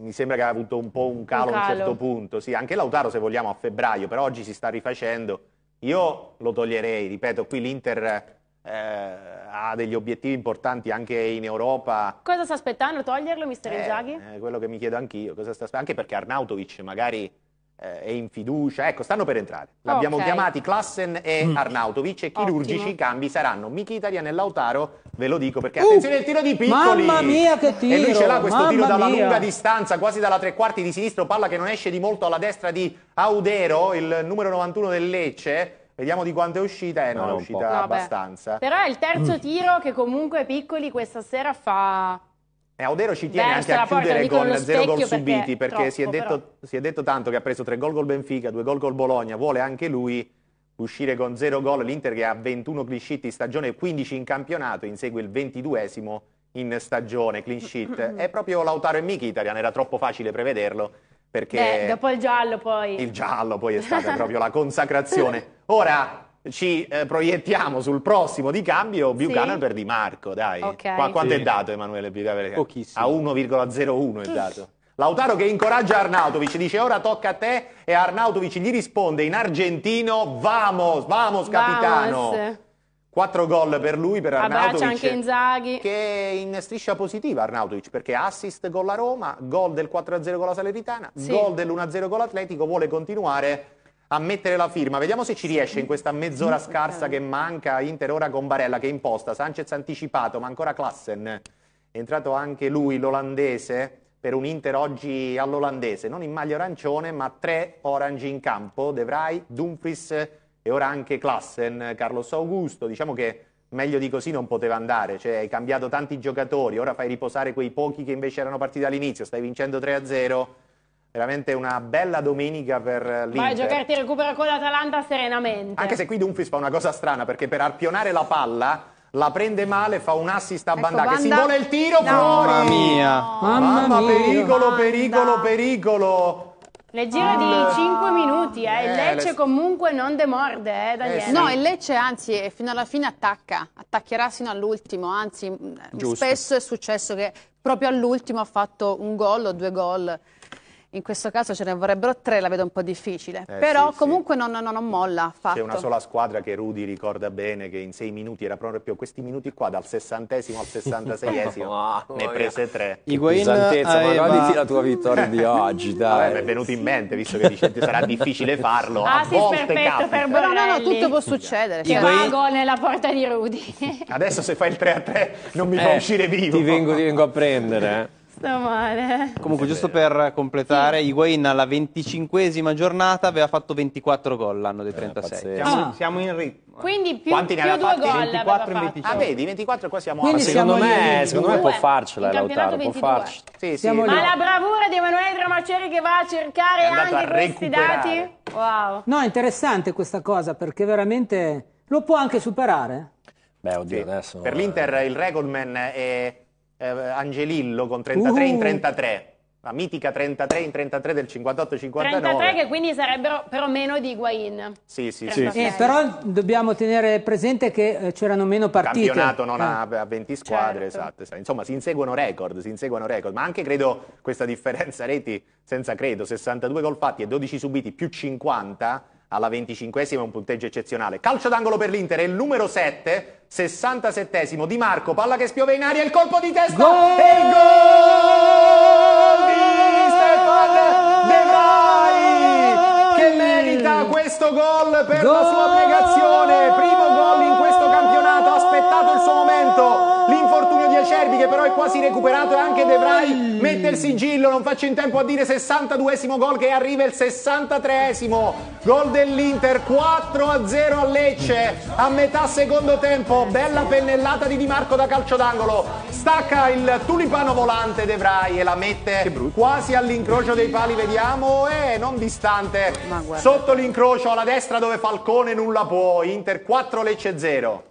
mi sembra che ha avuto un po' un calo, un calo a un certo punto, sì, anche Lautaro se vogliamo a febbraio, però oggi si sta rifacendo. Io lo toglierei, ripeto, qui l'Inter eh, ha degli obiettivi importanti anche in Europa. Cosa sta aspettando toglierlo, mister eh, Inzaghi? Eh, quello che mi chiedo anch'io, anche perché Arnautovic magari eh, è in fiducia, ecco, stanno per entrare. L'abbiamo okay. chiamati Klassen e mm. Arnautovic e chirurgici Ottimo. cambi saranno Mkhitaryan e Lautaro, ve lo dico perché uh, attenzione il tiro di Piccoli. Mamma mia che tiro! E lui ce l'ha questo mamma tiro dalla mia. lunga distanza, quasi dalla tre quarti di sinistro, palla che non esce di molto alla destra di Audero, il numero 91 del Lecce Vediamo di quanto è uscita, eh non no è uscita no, abbastanza. Però è il terzo tiro che comunque Piccoli questa sera fa... E eh, Audero ci tiene anche a chiudere porta, con zero gol subiti, perché, perché troppo, si, è detto, si, è detto, tanto che ha preso tre gol col Benfica, due gol col Bologna, vuole anche lui uscire con zero gol. L'Inter che ha 21 clean sheet in stagione, 15 in campionato, insegue il 22esimo in stagione, clean sheet. è proprio Lautaro e Mkhitaryan, era troppo facile prevederlo perché Beh, dopo il giallo poi. Il giallo poi è stata proprio la consacrazione. Ora ci eh, proiettiamo sul prossimo di cambio Buchanan sì. per Di Marco, dai. Okay. Qua, quanto sì. è dato Emanuele Buchanan? Pochissimo. A 1,01 è dato. Lautaro che incoraggia Arnautovic, dice ora tocca a te e Arnautovic gli risponde in argentino vamos, vamos capitano. Vamos. 4 gol per lui, per Arnautovic. Abbraccia anche Inzaghi. Che è in striscia positiva Arnautovic, perché assist con la Roma, gol del 4-0 con la Salernitana, sì. gol dell'1-0 con l'Atletico, vuole continuare a mettere la firma. Vediamo se ci riesce in questa mezz'ora scarsa che manca Inter ora con Barella che imposta, Sanchez anticipato, ma ancora Klassen. È entrato anche lui, l'olandese, per un Inter oggi all'olandese. Non in maglia arancione, ma tre orangi in campo. De Vrij, Dumfries e ora anche Klassen, Carlos Augusto, diciamo che meglio di così non poteva andare, cioè hai cambiato tanti giocatori, ora fai riposare quei pochi che invece erano partiti all'inizio, stai vincendo 3-0, veramente una bella domenica per l'Inter. Vai a giocarti il recupero con l'Atalanta serenamente. Anche se qui Dumfries fa una cosa strana, perché per arpionare la palla la prende male, fa un assist a Bandà ecco, Banda... che simbola il tiro no. fuori. Mamma mia. Mamma, Mamma mia. pericolo, Banda. pericolo, pericolo. Nel giro ah, di 5 minuti, eh, il eh, Lecce le... comunque non demorde, eh, Daniele. Eh, sì. No, il Lecce anzi eh, fino alla fine attacca, attaccherà fino all'ultimo, anzi mm, Giusto. spesso è successo che proprio all'ultimo ha fatto un gol o due gol in questo caso ce ne vorrebbero tre, la vedo un po' difficile. Eh, Però sì, comunque sì. Non, non, non, molla affatto. C'è una sola squadra che Rudy ricorda bene che in sei minuti era proprio questi minuti qua, dal sessantesimo al sessantaseiesimo, oh, ne prese tre. Higuain Pesantezza, aveva... Eh, ma la tua vittoria di oggi, eh, dai. mi è venuto in mente, visto che dice sarà difficile farlo. Ah, a sì, volte perfetto, capita. per Borrelli. No, no, tutto può succedere. Higuain... gol nella porta di Rudy. Adesso se fai il 3-3 non mi eh, fa uscire vivo. Ti vengo, ti vengo a prendere, eh. Sta male. Comunque, giusto per completare, sì. Higuain alla venticinquesima giornata aveva fatto 24 gol l'anno dei 36. Eh, ah. siamo, ah. siamo, in ritmo. Quindi più, Quanti più ne aveva fatti? 24 in 25. Ah, vedi, 24 qua siamo Quindi secondo, siamo me, secondo me può farcela Lautaro, 22. può farcela. Sì, sì. Ma la bravura di Emanuele Dramaceri che va a cercare anche a questi dati. Wow. No, è interessante questa cosa perché veramente lo può anche superare. Beh, oddio, adesso... Per l'Inter il record è eh, Angelillo con 33 uh. in 33 la mitica 33 in 33 del 58-59. 33 che quindi sarebbero però meno di Higuain. Sì, sì, sì, Eh, però dobbiamo tenere presente che eh, c'erano meno partite. Il campionato non ha ah. 20 squadre, certo. Esatto, esatto. Insomma, si inseguono record, si inseguono record, ma anche credo questa differenza reti senza credo, 62 gol fatti e 12 subiti più 50 alla 25esima è un punteggio eccezionale. Calcio d'angolo per l'Inter, è il numero 7, 67 Di Marco, palla che spiove in aria, il colpo di testa gol! e il gol di Stefan De Vrij che merita questo gol per gol! la sua pregazione. delle Cervi che però è quasi recuperato e anche De Vrij mette il sigillo, non faccio in tempo a dire 62esimo gol che arriva il 63esimo gol dell'Inter 4 a 0 a Lecce a metà secondo tempo bella pennellata di Di Marco da calcio d'angolo stacca il tulipano volante De Vrij e la mette quasi all'incrocio dei pali vediamo e non distante sotto l'incrocio alla destra dove Falcone nulla può Inter 4 Lecce 0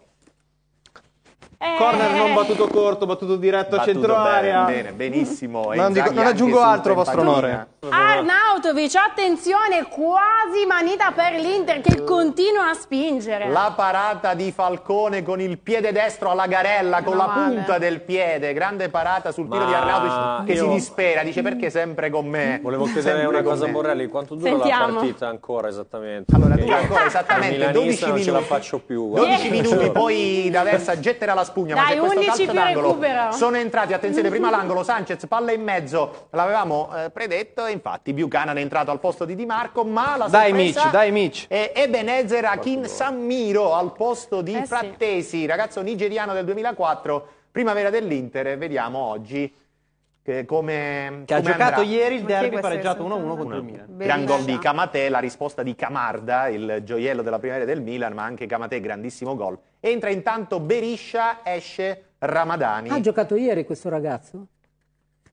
eh. Corner non battuto corto, battuto diretto a centro bene, area. Bene, benissimo. non, dico, non aggiungo altro, vostro onore. Arnautovic, attenzione, quasi manita per l'Inter che continua a spingere. La parata di Falcone con il piede destro alla Garella, con no, la male. punta del piede. Grande parata sul tiro Ma... di Arnautovic che io... si dispera, dice perché sempre con me. Volevo chiedere una cosa a Borrelli, quanto dura Sentiamo. la partita ancora esattamente? Allora, dura ancora esattamente 12 minuti. non ce la faccio più. 12 minuti, poi la Versa getterà la squadra spugna, Dai, ma c'è 11 più recupero. Sono entrati, attenzione, prima l'angolo, Sanchez, palla in mezzo, l'avevamo eh, predetto, e infatti Buchanan è entrato al posto di Di Marco, ma la dai, sorpresa Mitch, dai, Mitch. è Ebenezer Akin Sammiro al posto di eh, Frattesi, sì. ragazzo nigeriano del 2004, primavera dell'Inter, vediamo oggi che, come, che come ha giocato andrà. ieri il derby pareggiato 1-1 contro il Milan. Gran gol di Camatè, la risposta di Camarda, il gioiello della primavera del Milan, ma anche Camatè, grandissimo gol. Entra intanto Beriscia, esce Ramadani. Ha giocato ieri questo ragazzo?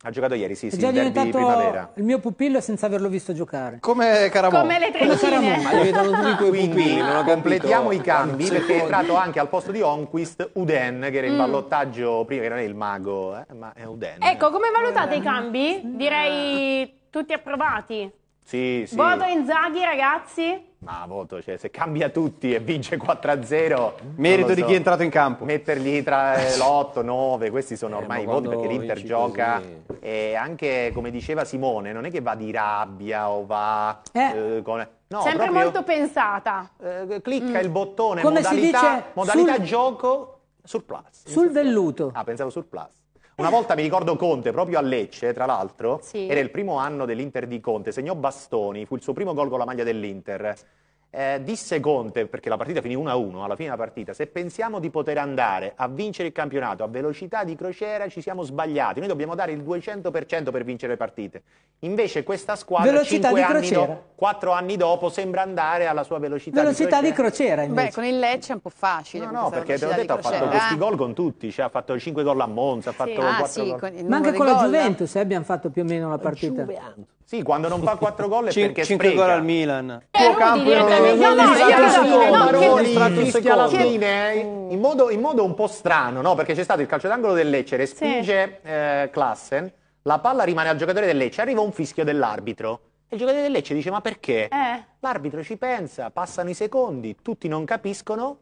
Ha giocato ieri, sì, è sì, già il derby primavera. Il mio pupillo senza averlo visto giocare. Come Caramon. Come le trentine. Ma li vedono tutti completiamo i cambi perché è entrato anche al posto di Onquist Uden che era in mm. ballottaggio prima, che non è il mago, eh, ma è Uden. Ecco, come valutate i cambi? Direi tutti approvati. Sì, sì. Voto Inzaghi, ragazzi. Ma voto, cioè, se cambia tutti e vince 4-0... Merito so. di chi è entrato in campo. Mettergli tra eh, l'8, 9, questi sono eh, ormai eh, i voti perché l'Inter gioca. Così. E anche, come diceva Simone, non è che va di rabbia o va... Eh. Eh, con... No, Sempre proprio, molto pensata. Eh, clicca mm. il bottone, Come modalità, si dice, modalità sul... gioco, surplus. Sul velluto. Ah, pensavo surplus. Una volta mi ricordo Conte, proprio a Lecce, tra l'altro, sì. era il primo anno dell'Inter di Conte, segnò Bastoni, fu il suo primo gol con la maglia dell'Inter. Eh, disse Conte, perché la partita finì 1-1 alla fine della partita, se pensiamo di poter andare a vincere il campionato a velocità di crociera ci siamo sbagliati, noi dobbiamo dare il 200% per vincere le partite. Invece questa squadra 5 anni anni dopo sembra andare alla sua velocità, velocità di crociera. Velocità di crociera invece. Beh, con il Lecce è un po' facile. No, no, perché te l'ho detto, ha fatto questi eh. gol con tutti, cioè, ha fatto 5 gol a Monza, ha fatto sì, 4 ah, sì, gol. Ma anche con la Juventus eh, abbiamo fatto più o meno la partita. Juventus. Sì, quando non fa 4 gol è perché 5 gol al Milan. Il eh, tuo campo è un fine eh, in modo, in modo un po' strano, no? Perché c'è stato il calcio d'angolo del Lecce, respinge sì. eh, Klassen, la palla rimane al giocatore del Lecce, arriva un fischio dell'arbitro. E il giocatore del Lecce dice ma perché? Eh. L'arbitro ci pensa, passano i secondi, tutti non capiscono,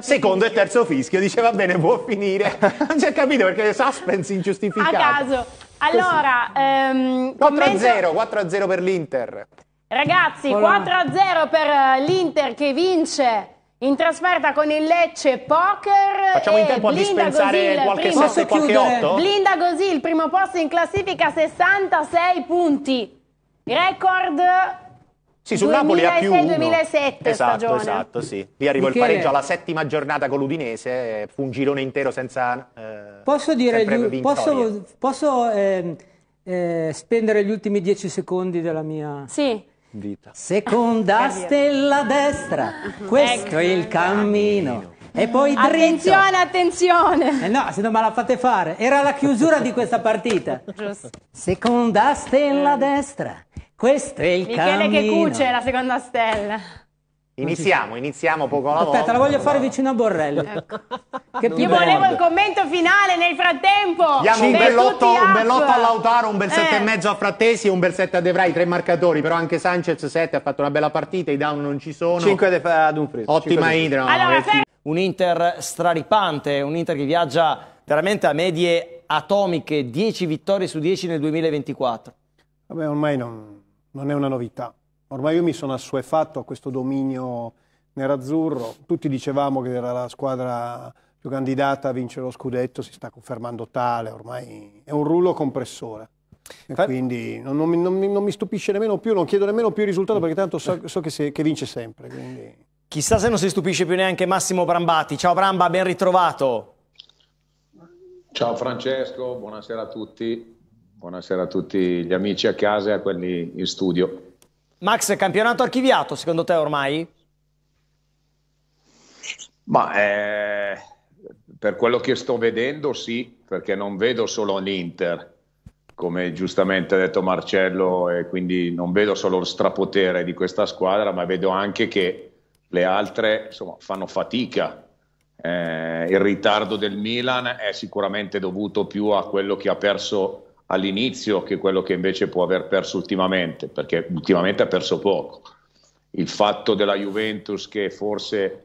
Secondo e terzo fischio, dice va bene, può finire. non si è capito perché è suspense ingiustificato. A caso. Allora, ehm, 4-0, commento... 4-0 per l'Inter. Ragazzi, 4-0 per eh, l'Inter che vince in trasferta con il Lecce Poker. Facciamo in tempo a dispensare Gozil, qualche 7 qualche 8. Blinda così, il primo posto in classifica, 66 punti. Record sì, sul 2006, Napoli ha più 2007 esatto, stagione. Esatto, sì. Lì arrivò Michele. il pareggio alla settima giornata con l'Udinese, fu un girone intero senza eh, Posso dire gli, posso, posso eh, eh, spendere gli ultimi dieci secondi della mia Sì. Vita. Seconda stella destra, ah. questo è il ecco. cammino. E poi dritto. Attenzione, attenzione. Eh no, se no me la fate fare. Era la chiusura di questa partita. Giusto. Seconda stella eh. destra. Questo è il Michele cammino. Michele che cuce la seconda stella. Iniziamo, iniziamo poco alla Aspetta, la voglio fare vicino a Borrelli. Ecco. Che Io volevo il commento finale nel frattempo. Diamo un bell'otto, un bell'otto a Lautaro, un bel 7,5 eh. a Frattesi, e un bel 7 a De tre marcatori, però anche Sanchez 7 ha fatto una bella partita, i down non ci sono. 5 a Dumfries. Ottima idra. Allora, Un Inter straripante, un Inter che viaggia veramente a medie atomiche, 10 vittorie su 10 nel 2024. Vabbè, ormai non, non è una novità ormai io mi sono assuefatto a questo dominio nerazzurro. Tutti dicevamo che era la squadra più candidata a vincere lo scudetto, si sta confermando tale, ormai è un rullo compressore. Fa... quindi non, non, non, non, mi stupisce nemmeno più, non chiedo nemmeno più il risultato mm. perché tanto so, so che, se, che, vince sempre. Quindi... Chissà se non si stupisce più neanche Massimo Brambati. Ciao Bramba, ben ritrovato. Ciao Francesco, buonasera a tutti. Buonasera a tutti gli amici a casa e a quelli in studio. Max, campionato archiviato secondo te ormai? Ma eh, per quello che sto vedendo sì, perché non vedo solo l'Inter, come giustamente ha detto Marcello, e quindi non vedo solo lo strapotere di questa squadra, ma vedo anche che le altre insomma, fanno fatica. Eh, il ritardo del Milan è sicuramente dovuto più a quello che ha perso all'inizio che quello che invece può aver perso ultimamente, perché ultimamente ha perso poco. Il fatto della Juventus che forse,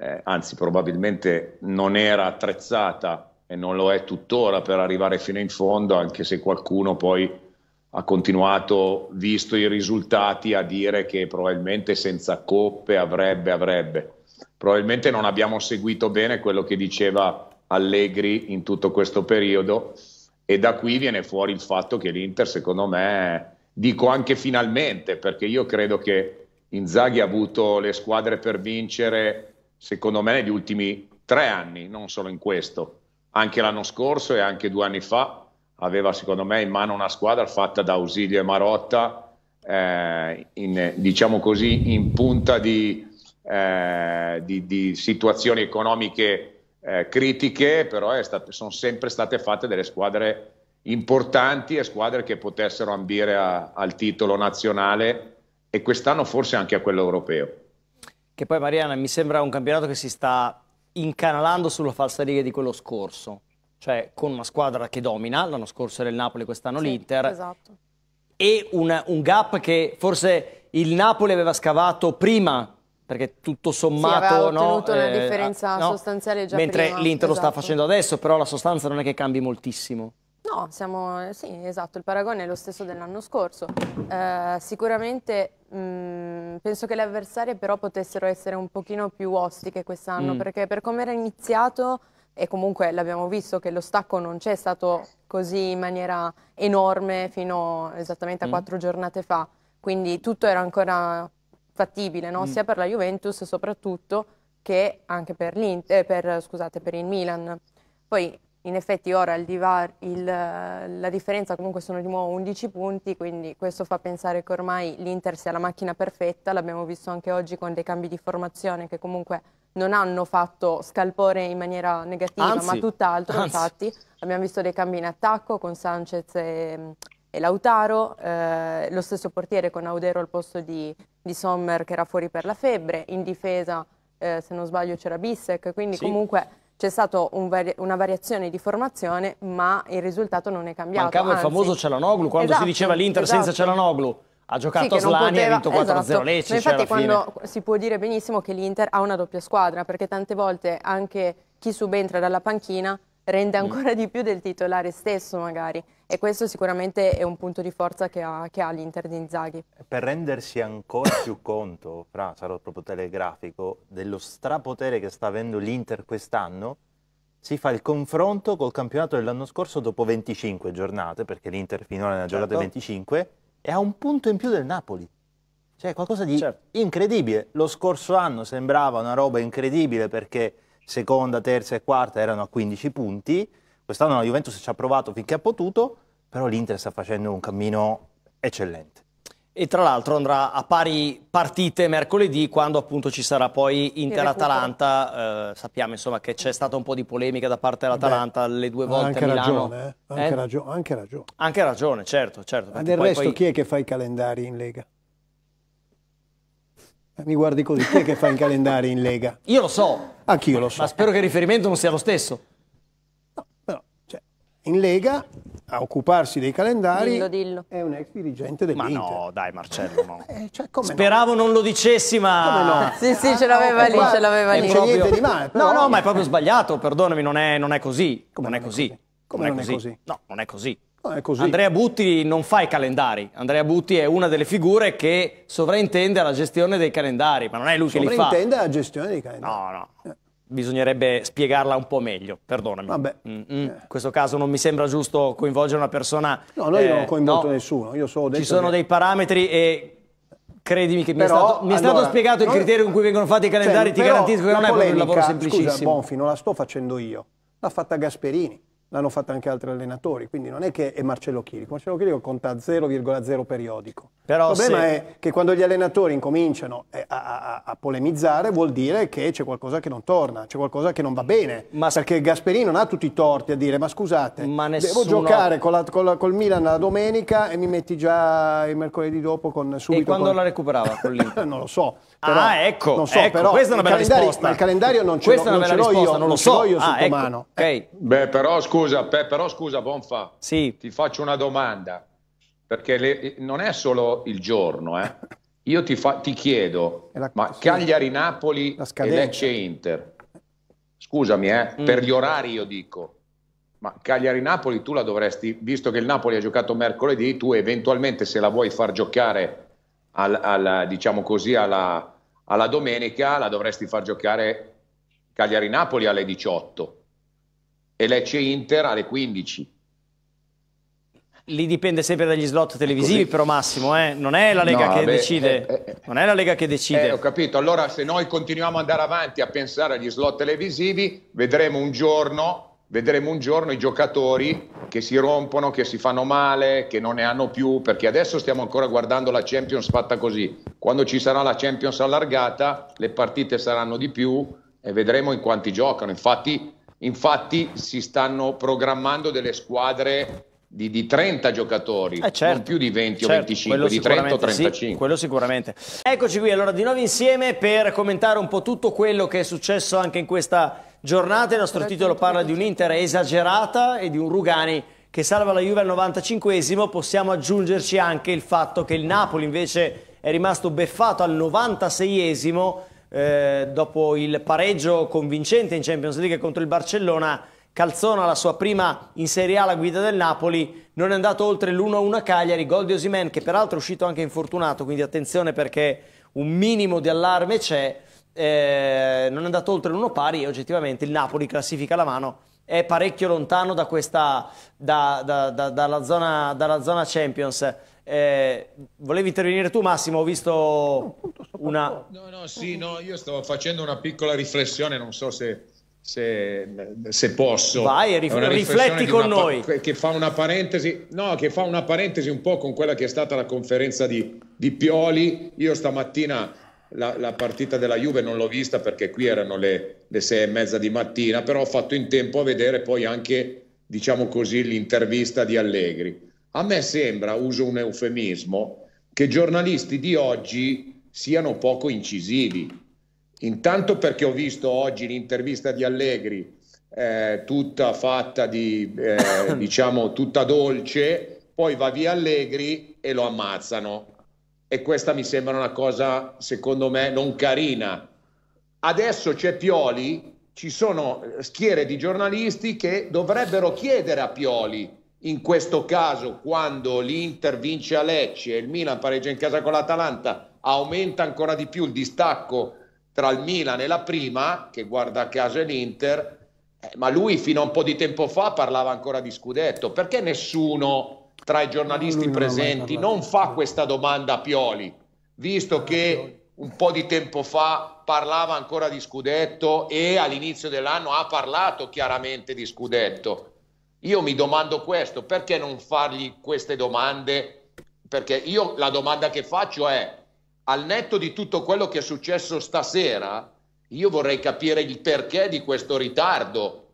eh, anzi probabilmente non era attrezzata e non lo è tuttora per arrivare fino in fondo, anche se qualcuno poi ha continuato, visto i risultati, a dire che probabilmente senza coppe avrebbe, avrebbe. Probabilmente non abbiamo seguito bene quello che diceva Allegri in tutto questo periodo e da qui viene fuori il fatto che l'Inter, secondo me, dico anche finalmente, perché io credo che Inzaghi ha avuto le squadre per vincere, secondo me, negli ultimi tre anni, non solo in questo, anche l'anno scorso e anche due anni fa aveva, secondo me, in mano una squadra fatta da Ausilio e Marotta, eh, in, diciamo così, in punta di, eh, di, di situazioni economiche eh, critiche, però stat- sono sempre state fatte delle squadre importanti e squadre che potessero ambire a- al titolo nazionale e quest'anno forse anche a quello europeo. Che poi Mariana mi sembra un campionato che si sta incanalando sulla falsariga di quello scorso, cioè con una squadra che domina, l'anno scorso era il Napoli, quest'anno sì, l'Inter, esatto. e un, un gap che forse il Napoli aveva scavato prima perché tutto sommato... Sì, no, una eh, differenza ah, no, sostanziale già Mentre l'Inter lo sta esatto. facendo adesso, però la sostanza non è che cambi moltissimo. No, siamo, eh, sì, esatto, il paragone è lo stesso dell'anno scorso. Eh, sicuramente mm, penso che le avversarie però potessero essere un pochino più ostiche quest'anno, mm. perché per come era iniziato, e comunque l'abbiamo visto che lo stacco non c'è stato così in maniera enorme fino esattamente a mm. quattro giornate fa, quindi tutto era ancora fattibile, no? mm. sia per la Juventus soprattutto che anche per, eh, per, scusate, per il Milan. Poi in effetti ora il divar, il, la differenza comunque sono di nuovo 11 punti, quindi questo fa pensare che ormai l'Inter sia la macchina perfetta, l'abbiamo visto anche oggi con dei cambi di formazione che comunque non hanno fatto scalpore in maniera negativa, anzi, ma tutt'altro anzi. infatti. Abbiamo visto dei cambi in attacco con Sanchez e e Lautaro, eh, lo stesso portiere con Audero al posto di, di, Sommer che era fuori per la febbre, in difesa eh, se non sbaglio c'era Bissek, quindi sì. comunque c'è stata un vari una variazione di formazione ma il risultato non è cambiato. Mancava anzi. il famoso Celanoglu quando esatto, si diceva l'Inter esatto. senza Celanoglu. Ha giocato sì, Slani e ha vinto 4-0 esatto. Lecce. Infatti quando si può dire benissimo che l'Inter ha una doppia squadra perché tante volte anche chi subentra dalla panchina rende mm. ancora di più del titolare stesso magari e questo sicuramente è un punto di forza che ha, ha l'Inter di Inzaghi. Per rendersi ancora più conto, fra, sarò proprio telegrafico, dello strapotere che sta avendo l'Inter quest'anno, si fa il confronto col campionato dell'anno scorso dopo 25 giornate, perché l'Inter finora ne ha certo. giocate 25, e ha un punto in più del Napoli. Cioè qualcosa di certo. incredibile. Lo scorso anno sembrava una roba incredibile perché seconda, terza e quarta erano a 15 punti. Quest'anno la Juventus ci ha provato finché ha potuto, però l'Inter sta facendo un cammino eccellente. E tra l'altro andrà a pari partite mercoledì quando appunto ci sarà poi Inter-Atalanta. Eh, sappiamo insomma che c'è stata un po' di polemica da parte dell'Atalanta le due volte anche a Milano. Ragione, eh? Anche, eh? Ragio anche ragione. Anche ragione, certo, certo. Ma del resto poi... chi è che fa i calendari in Lega? Mi guardi così, chi è che fa in calendario in Lega? Io lo so. Anch'io lo so. Ma spero che il riferimento non sia lo stesso. No, però, cioè, in Lega a occuparsi dei calendari dillo, dillo. è un ex dirigente dell'Inter. Ma no, dai Marcello, no. Eh, cioè, Speravo no? non lo dicessi, ma... No? sì, sì, ce ah, l'aveva ah, lì, ce l'aveva lì. Proprio... Di male, no, no, ma è proprio sbagliato, perdonami, non è, non è così. Come non, è così? Come non è così? così? No, non è così. Andrea Butti non fa i calendari, Andrea Butti è una delle figure che sovraintende alla gestione dei calendari, ma non è lui che li fa. Sovraintende alla gestione dei calendari. No, no. Eh. Bisognerebbe spiegarla un po' meglio, perdonami. Mm -mm. Eh. In questo caso non mi sembra giusto coinvolgere una persona... No, noi eh, non ho coinvolto no. nessuno, io solo Ci sono che... dei parametri e credimi che mi, però, è, stato, mi è stato spiegato il criterio con cui vengono fatti i cioè, calendari, cioè, ti garantisco che non polemica, è un lavoro semplicissimo. Scusa, non la sto facendo io, l'ha fatta Gasperini l'hanno fatta anche altri allenatori, quindi non è che è Marcello Chirico, Marcello Chirico conta 0,0 periodico. Però Il problema se... è che quando gli allenatori incominciano eh, a, a, a polemizzare vuol dire che c'è qualcosa che non torna, c'è qualcosa che non va bene, ma... perché Gasperini non ha tutti i torti a dire ma scusate, ma nessuno... devo giocare con la, con la, col Milan la domenica e mi metti già il mercoledì dopo con subito... E quando con... la recuperava? con non lo so. Però, ah, ecco, non so, ecco, però, questa è una bella risposta. Ma il calendario non ce l'ho non, ce risposta, io, non lo so. io ah, ecco, mano. Ecco. Okay. Beh, però scusa, beh, però scusa, Bonfa, sì. ti faccio una domanda, perché le, non è solo il giorno, eh. Io ti, fa, ti chiedo, la, ma sì, Cagliari-Napoli e Lecce-Inter, scusami, eh, mm. per gli orari io dico, ma Cagliari-Napoli tu la dovresti, visto che il Napoli ha giocato mercoledì, tu eventualmente se la vuoi far giocare al, al, diciamo così, alla, alla domenica la dovresti far giocare Cagliari-Napoli alle 18 e Lecce-Inter alle 15 lì dipende sempre dagli slot televisivi, però Massimo, eh? non è la Lega no, che beh, decide. Eh, eh, eh, non è la Lega che decide. Eh, ho capito, allora se noi continuiamo ad andare avanti a pensare agli slot televisivi, vedremo un giorno vedremo un giorno i giocatori che si rompono, che si fanno male, che non ne hanno più, perché adesso stiamo ancora guardando la Champions fatta così. Quando ci sarà la Champions allargata, le partite saranno di più e vedremo in quanti giocano. Infatti, infatti si stanno programmando delle squadre di, di, 30 giocatori, eh certo, non più di 20 certo, o 25, di 30 o 35. Sì, quello sicuramente. Eccoci qui allora di nuovo insieme per commentare un po' tutto quello che è successo anche in questa giornata. il nostro titolo parla di un'Inter esagerata e di un Rugani che salva la Juve al 95esimo, possiamo aggiungerci anche il fatto che il Napoli invece è rimasto beffato al 96esimo eh, dopo il pareggio convincente in Champions League contro il Barcellona Calzona la sua prima in Serie A alla guida del Napoli, non è andato oltre l'1-1 a Cagliari, gol di Osimen che peraltro è uscito anche infortunato, quindi attenzione perché un minimo di allarme c'è eh, non è andato oltre l'uno pari e oggettivamente il Napoli classifica la mano è parecchio lontano da questa, da, da, dalla, zona, dalla, zona, Champions. Eh, volevi intervenire tu Massimo, ho visto una... No, no, sì, no, io stavo facendo una piccola riflessione, non so se, se, se posso. Vai, rif rifletti con noi. Che fa, una parentesi, no, che fa una parentesi un po' con quella che è stata la conferenza di, di Pioli. Io stamattina la, la, partita della Juve non l'ho vista perché qui erano le, le sei e mezza di mattina, però ho fatto in tempo a vedere poi anche, diciamo così, l'intervista di Allegri. A me sembra, uso un eufemismo, che i giornalisti di oggi siano poco incisivi. Intanto perché ho visto oggi l'intervista di Allegri eh, tutta fatta di, eh, diciamo, tutta dolce, poi va via Allegri e lo ammazzano e questa mi sembra una cosa, secondo me, non carina. Adesso c'è Pioli, ci sono schiere di giornalisti che dovrebbero chiedere a Pioli, in questo caso, quando l'Inter vince a Lecce e il Milan pareggia in casa con l'Atalanta, aumenta ancora di più il distacco tra il Milan e la prima, che guarda a caso è l'Inter, eh, ma lui fino a un po' di tempo fa parlava ancora di scudetto, perché nessuno tra i giornalisti no, presenti non fa questa domanda a Pioli, visto che un po' di tempo fa parlava ancora di scudetto e all'inizio dell'anno ha parlato chiaramente di scudetto. Io mi domando questo, perché non fargli queste domande? Perché io la domanda che faccio è, al netto di tutto quello che è successo stasera, io vorrei capire il perché di questo ritardo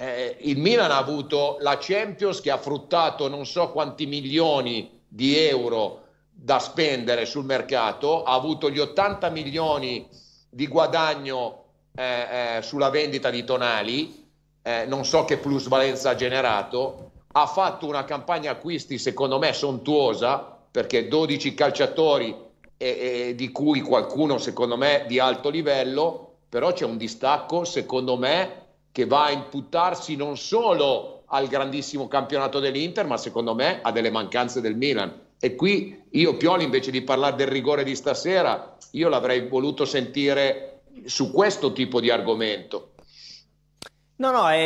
eh, il Milan ha avuto la Champions che ha fruttato non so quanti milioni di euro da spendere sul mercato, ha avuto gli 80 milioni di guadagno eh, eh, sulla vendita di Tonali, eh, non so che plusvalenza ha generato, ha fatto una campagna acquisti secondo me sontuosa perché 12 calciatori di cui qualcuno secondo me di alto livello, però c'è un distacco secondo me che va a imputarsi non solo al grandissimo campionato dell'Inter, ma secondo me a delle mancanze del Milan. E qui io, Pioli, invece di parlare del rigore di stasera, io l'avrei voluto sentire su questo tipo di argomento. No, no, è,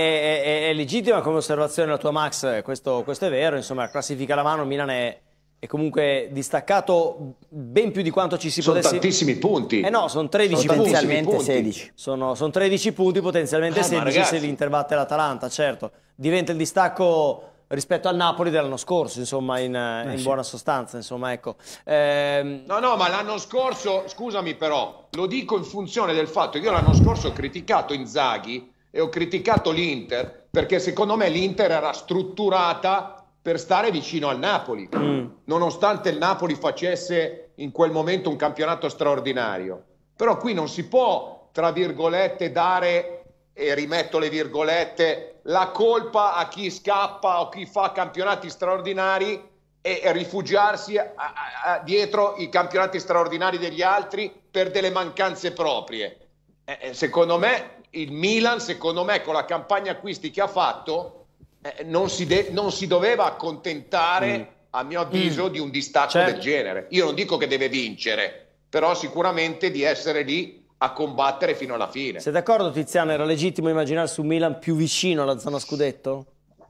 è, è legittima come osservazione la tua Max, questo, questo, è vero, insomma classifica la mano, Milan è, e comunque distaccato ben più di quanto ci si sono potesse... Sono tantissimi punti. Eh no, sono 13 sono punti. Potenzialmente 16. Sono, sono, 13 punti, potenzialmente ah, 16 se l'Inter batte l'Atalanta, certo. Diventa il distacco rispetto al Napoli dell'anno scorso, insomma, in, eh, in sì. buona sostanza, insomma, ecco. Ehm... No, no, ma l'anno scorso, scusami però, lo dico in funzione del fatto che io l'anno scorso ho criticato Inzaghi e ho criticato l'Inter perché secondo me l'Inter era strutturata per stare vicino al Napoli, mm. nonostante il Napoli facesse in quel momento un campionato straordinario. Però qui non si può, tra virgolette, dare, e rimetto le virgolette, la colpa a chi scappa o chi fa campionati straordinari e, rifugiarsi a, a, a dietro i campionati straordinari degli altri per delle mancanze proprie. Eh, eh secondo me il Milan, secondo me, con la campagna acquisti che ha fatto, eh, non, si de- non, si doveva accontentare, mm. a mio avviso, mm. di un distacco certo. del genere. Io non dico che deve vincere, però sicuramente di essere lì a combattere fino alla fine. Sei d'accordo Tiziano? Era legittimo immaginarsi un Milan più vicino alla zona scudetto?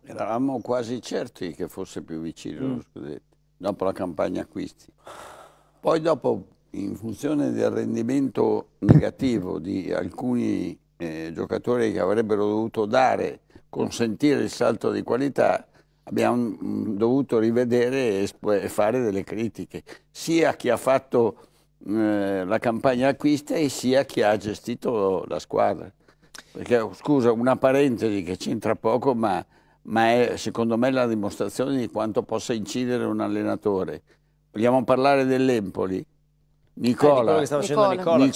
Eravamo quasi certi che fosse più vicino mm. allo scudetto, dopo la campagna acquisti. Poi dopo, in funzione del rendimento negativo di alcuni eh, giocatori che avrebbero dovuto dare consentire il salto di qualità abbiamo dovuto rivedere e fare delle critiche, sia a chi ha fatto eh, la campagna acquista e sia a chi ha gestito la squadra. Perché, scusa, una parentesi che c'entra poco, ma, ma è secondo me la dimostrazione di quanto possa incidere un allenatore. Vogliamo parlare dell'Empoli? Nicola, eh, Nicola. Nicola, Nicola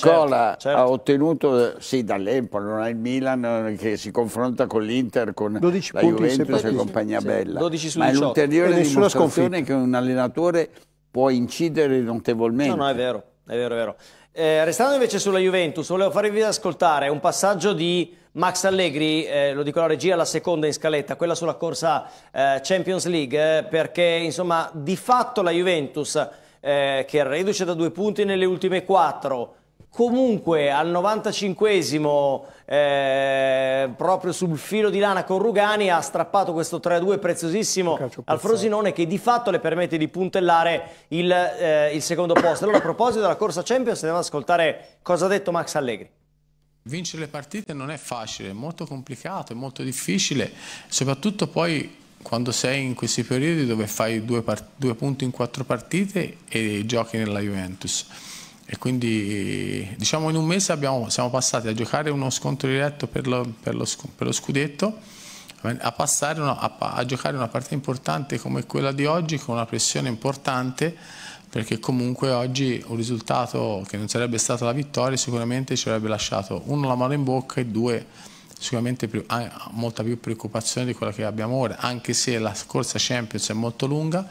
certo, certo. ha ottenuto, sì dall'Empoli, non è il Milan che si confronta con l'Inter, con 12 la Juventus e compagnia sì. bella, 12 su ma è l'ulteriore dimostrazione sconfitta. che un allenatore può incidere notevolmente. No, no, è vero, è vero, è vero. Eh, restando invece sulla Juventus, volevo farvi ascoltare un passaggio di Max Allegri, eh, lo dico alla regia, la seconda in scaletta, quella sulla corsa eh, Champions League, eh, perché insomma di fatto la Juventus eh, che era reduce da due punti nelle ultime quattro, comunque al 95esimo eh, proprio sul filo di lana con Rugani ha strappato questo 3-2 preziosissimo al Frosinone che di fatto le permette di puntellare il, eh, il secondo posto. Allora a proposito della corsa Champions andiamo ad ascoltare cosa ha detto Max Allegri. Vincere le partite non è facile, è molto complicato, è molto difficile, soprattutto poi quando sei in questi periodi dove fai due, due punti in quattro partite e giochi nella Juventus. E quindi diciamo in un mese abbiamo, siamo passati a giocare uno scontro diretto per lo, per lo, per lo scudetto a, passare una, a, a, giocare una partita importante come quella di oggi con una pressione importante perché comunque oggi un risultato che non sarebbe stata la vittoria sicuramente ci avrebbe lasciato uno la mano in bocca e due sicuramente più, molta più preoccupazione di quella che abbiamo ora, anche se la corsa Champions è molto lunga,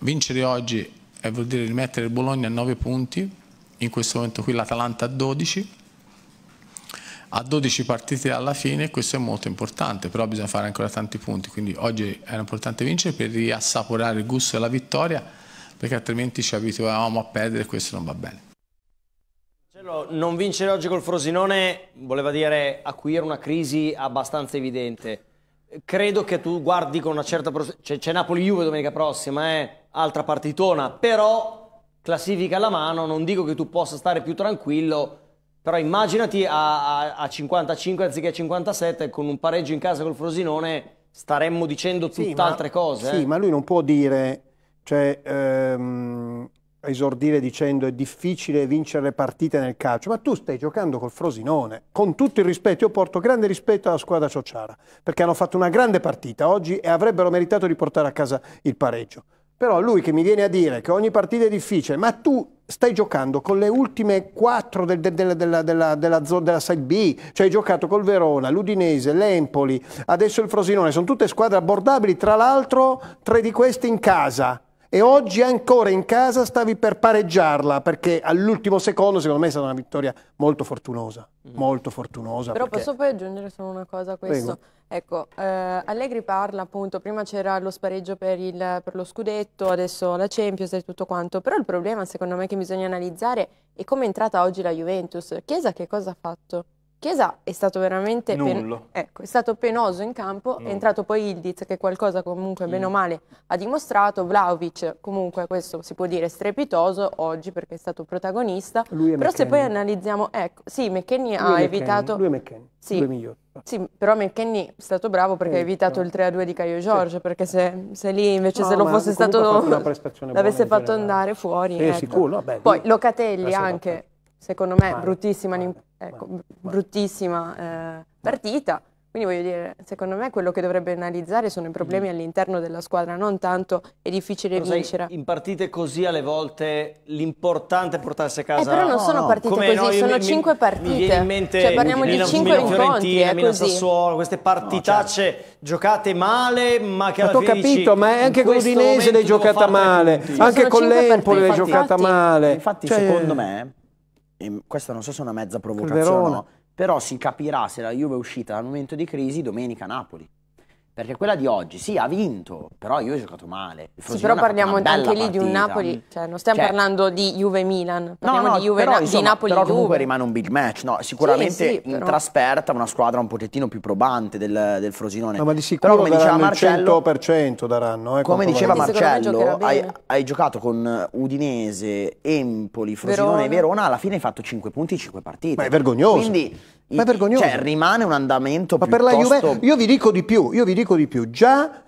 vincere oggi vuol dire rimettere il Bologna a 9 punti, in questo momento qui l'Atalanta a 12, a 12 partite alla fine questo è molto importante, però bisogna fare ancora tanti punti, quindi oggi era importante vincere per riassaporare il gusto della vittoria, perché altrimenti ci abituavamo a perdere e questo non va bene. Non vincere oggi col Frosinone voleva dire acuire una crisi abbastanza evidente. Credo che tu guardi con una certa... C'è, Napoli-Juve domenica prossima, eh? altra partitona, però classifica alla mano, non dico che tu possa stare più tranquillo, però immaginati a, a, a 55 anziché 57 con un pareggio in casa col Frosinone staremmo dicendo tutt'altre sì, cose. Sì, eh? ma lui non può dire... Cioè, ehm esordire dicendo è difficile vincere le partite nel calcio, ma tu stai giocando col Frosinone, con tutto il rispetto, io porto grande rispetto alla squadra Ciociara, perché hanno fatto una grande partita oggi e avrebbero meritato di portare a casa il pareggio. Però lui che mi viene a dire che ogni partita è difficile, ma tu stai giocando con le ultime quattro del, del, del, della, della, della, della Side B, cioè hai giocato col Verona, l'Udinese, l'Empoli, adesso il Frosinone, sono tutte squadre abbordabili, tra l'altro tre di queste in casa e oggi ancora in casa stavi per pareggiarla perché all'ultimo secondo secondo me è stata una vittoria molto fortunosa, mm. molto fortunosa. Però perché... posso poi aggiungere solo una cosa a questo? Prego. Ecco, eh, Allegri parla appunto, prima c'era lo spareggio per, il, per, lo scudetto, adesso la Champions e tutto quanto, però il problema secondo me che bisogna analizzare è come è entrata oggi la Juventus. Chiesa che cosa ha fatto? Chiesa è stato veramente pen... ecco, è stato penoso in campo, Nullo. è entrato poi Ildiz che qualcosa comunque meno o male ha dimostrato, Vlaovic comunque questo si può dire strepitoso oggi perché è stato protagonista, lui però McKinney. se poi analizziamo, ecco, sì McKenny ha McKinney. evitato... Lui è McKenny, sì. due migliori. Sì, però McKenny è stato bravo perché ha evitato no. il 3-2 di Caio Giorgio, sì. perché se, se, lì invece no, se lo fosse stato... l'avesse fatto andare fuori. Sì, eh, ecco. sicuro, no, Poi Locatelli anche, secondo me, male, bruttissima, male, ecco, male, bruttissima eh, partita. Quindi voglio dire, secondo me quello che dovrebbe analizzare sono i problemi mm. all'interno della squadra, non tanto è difficile però vincere. Sai, in partite così alle volte l'importante è portarsi a eh, casa. Eh, però non sono no, partite così, no, sono mi, cinque partite. Mi mente, cioè parliamo di cinque Milano, incontri, Fiorentina, eh, Milano Sassuolo, queste partitacce no, certo. giocate male, ma che ma alla fine capito, dici, ma anche con l'Udinese l'hai giocata male, anche con l'Empoli l'hai giocata male. Infatti, cioè, secondo me questa non so se è una mezza provocazione però si capirà se la Juve è uscita dal momento di crisi domenica Napoli. Perché quella di oggi, sì, ha vinto, però io ho giocato male. Sì, però parliamo anche lì partita. di un Napoli, cioè non stiamo cioè, parlando di Juve-Milan, parliamo no, no, di, Juve, però, insomma, di napoli Però comunque rimane un big match, no, sicuramente sì, sì, in però... trasferta una squadra un pochettino più probante del, del Frosinone. No, ma di sicuro però, come diceva Marcello, 100% daranno. Eh, come diceva Marcello, hai, hai, giocato con Udinese, Empoli, Frosinone e Verona, alla fine hai fatto 5 punti in 5 partite. Ma è vergognoso. Quindi, ma è vergognoso. Cioè, rimane un andamento Ma per la Juve, io vi dico di più, io vi dico di più. Già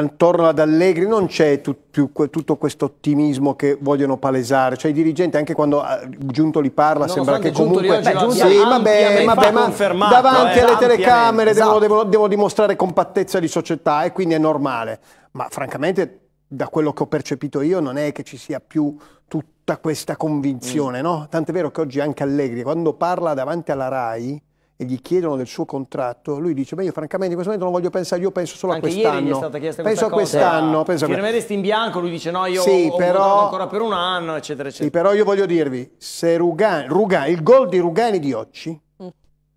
intorno ad Allegri non c'è tu, più tutto questo ottimismo che vogliono palesare, cioè i dirigenti anche quando ah, Giunto li parla no, sembra che comunque beh, Giunto, sì, ah, vabbè, vabbè, ma davanti eh, alle telecamere devono, devo, esatto. devo dimostrare compattezza di società e quindi è normale, ma francamente da quello che ho percepito io non è che ci sia più tutta questa convinzione, mm. no? Tant'è vero che oggi anche Allegri, quando parla davanti alla RAI e gli chiedono del suo contratto, lui dice, beh io francamente in questo momento non voglio pensare, io penso solo anche a quest'anno. Ieri gli è stata chiesta penso a quest'anno. Ah, penso a firmeresti in bianco, lui dice no, io sì, ho però, ancora per un anno, eccetera, eccetera. Sì, però io voglio dirvi, se Rugani, Rugani il gol di Rugani di oggi mm.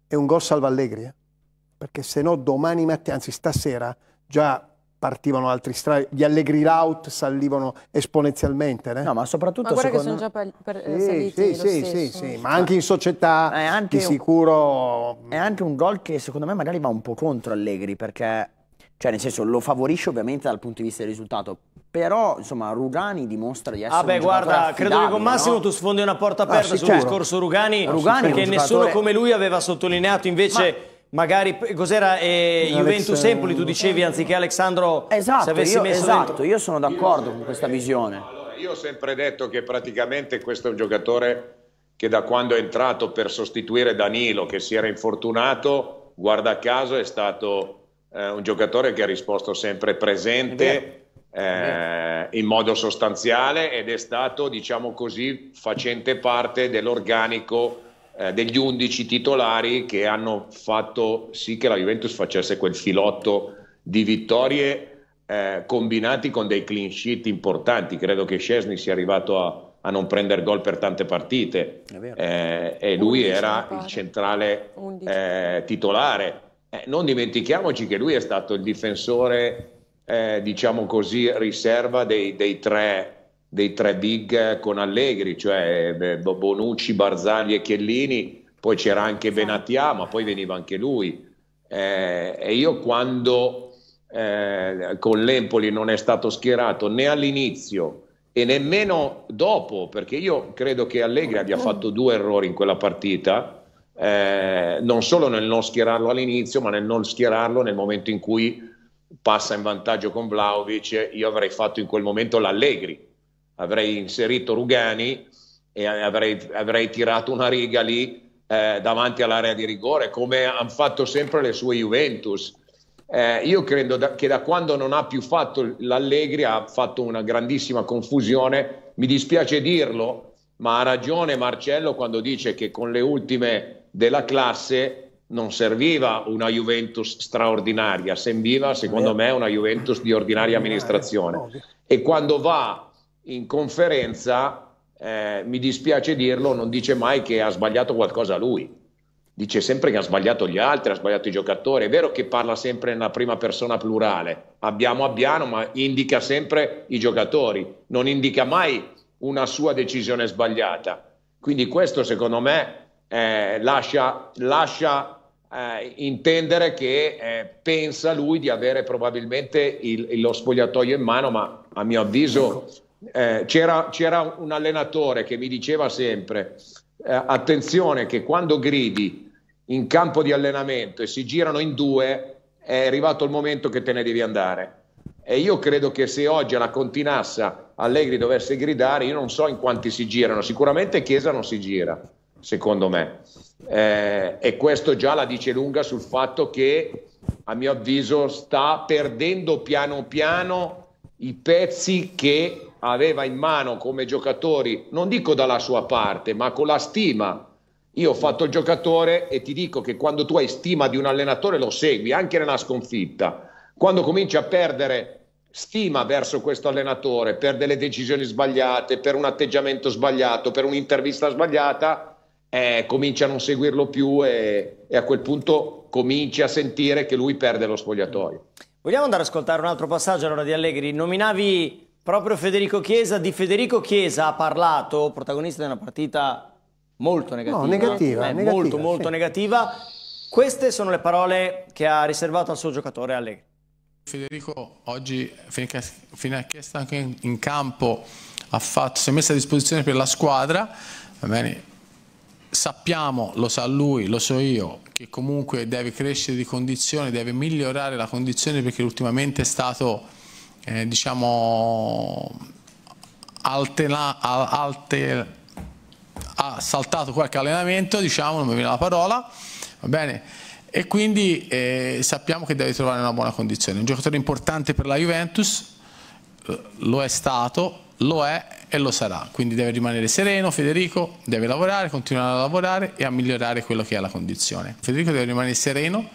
è un gol salva Allegri, eh? perché se no domani mattina, anzi stasera, già partivano altri strati, gli allegri out salivano esponenzialmente. Eh? No, ma soprattutto... Ma guarda secondo... che sono già per, per, sì, saliti sì, sì, sì, ma anche in società anche di sicuro... Un, è anche un gol che secondo me magari va un po' contro Allegri, perché, cioè nel senso, lo favorisce ovviamente dal punto di vista del risultato, però insomma Rugani dimostra di essere ah beh, guarda, credo che con Massimo no? tu sfondi una porta ah, aperta ah, sì, sul certo. discorso Rugani, Rugani perché nessuno come lui aveva sottolineato invece ma magari cos'era eh, Juventus Empoli tu dicevi anziché Alessandro esatto, se avessi io, messo esatto, dentro. io sono d'accordo con questa visione allora, io ho sempre detto che praticamente questo è un giocatore che da quando è entrato per sostituire Danilo che si era infortunato guarda caso è stato eh, un giocatore che ha risposto sempre presente eh, in modo sostanziale ed è stato diciamo così facente parte dell'organico eh, degli 11 titolari che hanno fatto sì che la Juventus facesse quel filotto di vittorie eh, combinati con dei clean sheet importanti. Credo che Scesni sia arrivato a, a non prendere gol per tante partite eh, e lui Undici, era il centrale eh, titolare. Eh, non dimentichiamoci che lui è stato il difensore, eh, diciamo così, riserva dei, dei tre dei tre big con Allegri, cioè eh, Bonucci, Barzagli e Chiellini, poi c'era anche esatto. Benatia, ma poi veniva anche lui. Eh, e io quando eh, con l'Empoli non è stato schierato né all'inizio e nemmeno dopo, perché io credo che Allegri abbia fatto due errori in quella partita, eh, non solo nel non schierarlo all'inizio, ma nel non schierarlo nel momento in cui passa in vantaggio con Vlaovic, io avrei fatto in quel momento l'Allegri avrei inserito Rugani e avrei, avrei tirato una riga lì eh, davanti all'area di rigore, come hanno fatto sempre le sue Juventus. Eh, io credo da, che da quando non ha più fatto l'Allegri ha fatto una grandissima confusione. Mi dispiace dirlo, ma ha ragione Marcello quando dice che con le ultime della classe non serviva una Juventus straordinaria, serviva secondo eh. me una Juventus di ordinaria amministrazione. Eh, e quando va in conferenza, eh, mi dispiace dirlo, non dice mai che ha sbagliato qualcosa lui. Dice sempre che ha sbagliato gli altri, ha sbagliato i giocatori. È vero che parla sempre nella prima persona plurale. Abbiamo Abbiano, ma indica sempre i giocatori, non indica mai una sua decisione sbagliata. Quindi questo secondo me eh, lascia, lascia eh, intendere che eh, pensa lui di avere probabilmente il, lo spogliatoio in mano, ma a mio avviso ecco eh, c'era, c'era, un allenatore che mi diceva sempre, eh, attenzione che quando gridi in campo di allenamento e si girano in due, è arrivato il momento che te ne devi andare. E io credo che se oggi alla Continassa Allegri dovesse gridare, io non so in quanti si girano, sicuramente Chiesa non si gira, secondo me. Eh, e questo già la dice lunga sul fatto che, a mio avviso, sta perdendo piano piano i pezzi che aveva in mano come giocatori, non dico dalla sua parte, ma con la stima. Io ho fatto il giocatore e ti dico che quando tu hai stima di un allenatore lo segui anche nella sconfitta. Quando cominci a perdere stima verso questo allenatore per delle decisioni sbagliate, per un atteggiamento sbagliato, per un'intervista sbagliata, eh, cominci a non seguirlo più e, e a quel punto cominci a sentire che lui perde lo spogliatoio. Vogliamo andare ad ascoltare un altro passaggio allora di Allegri? Nominavi Proprio Federico Chiesa, di Federico Chiesa ha parlato, protagonista di una partita molto negativa. No, negativa, eh, negativa molto, molto negativa. Queste sono le parole che ha riservato al suo giocatore Allegri. Federico oggi, fino a che è stato in campo, fatto, si è messo a disposizione per la squadra. Sappiamo, lo sa lui, lo so io, che comunque deve crescere di condizione, deve migliorare la condizione perché ultimamente è stato eh, diciamo, altena, alte, ha saltato qualche allenamento, diciamo, non mi viene la parola, va bene? E quindi eh, sappiamo che deve trovare una buona condizione. Un giocatore importante per la Juventus, eh, lo è stato, lo è e lo sarà. Quindi deve rimanere sereno Federico, deve lavorare, continuare a lavorare e a migliorare quello che è la condizione. Federico deve rimanere sereno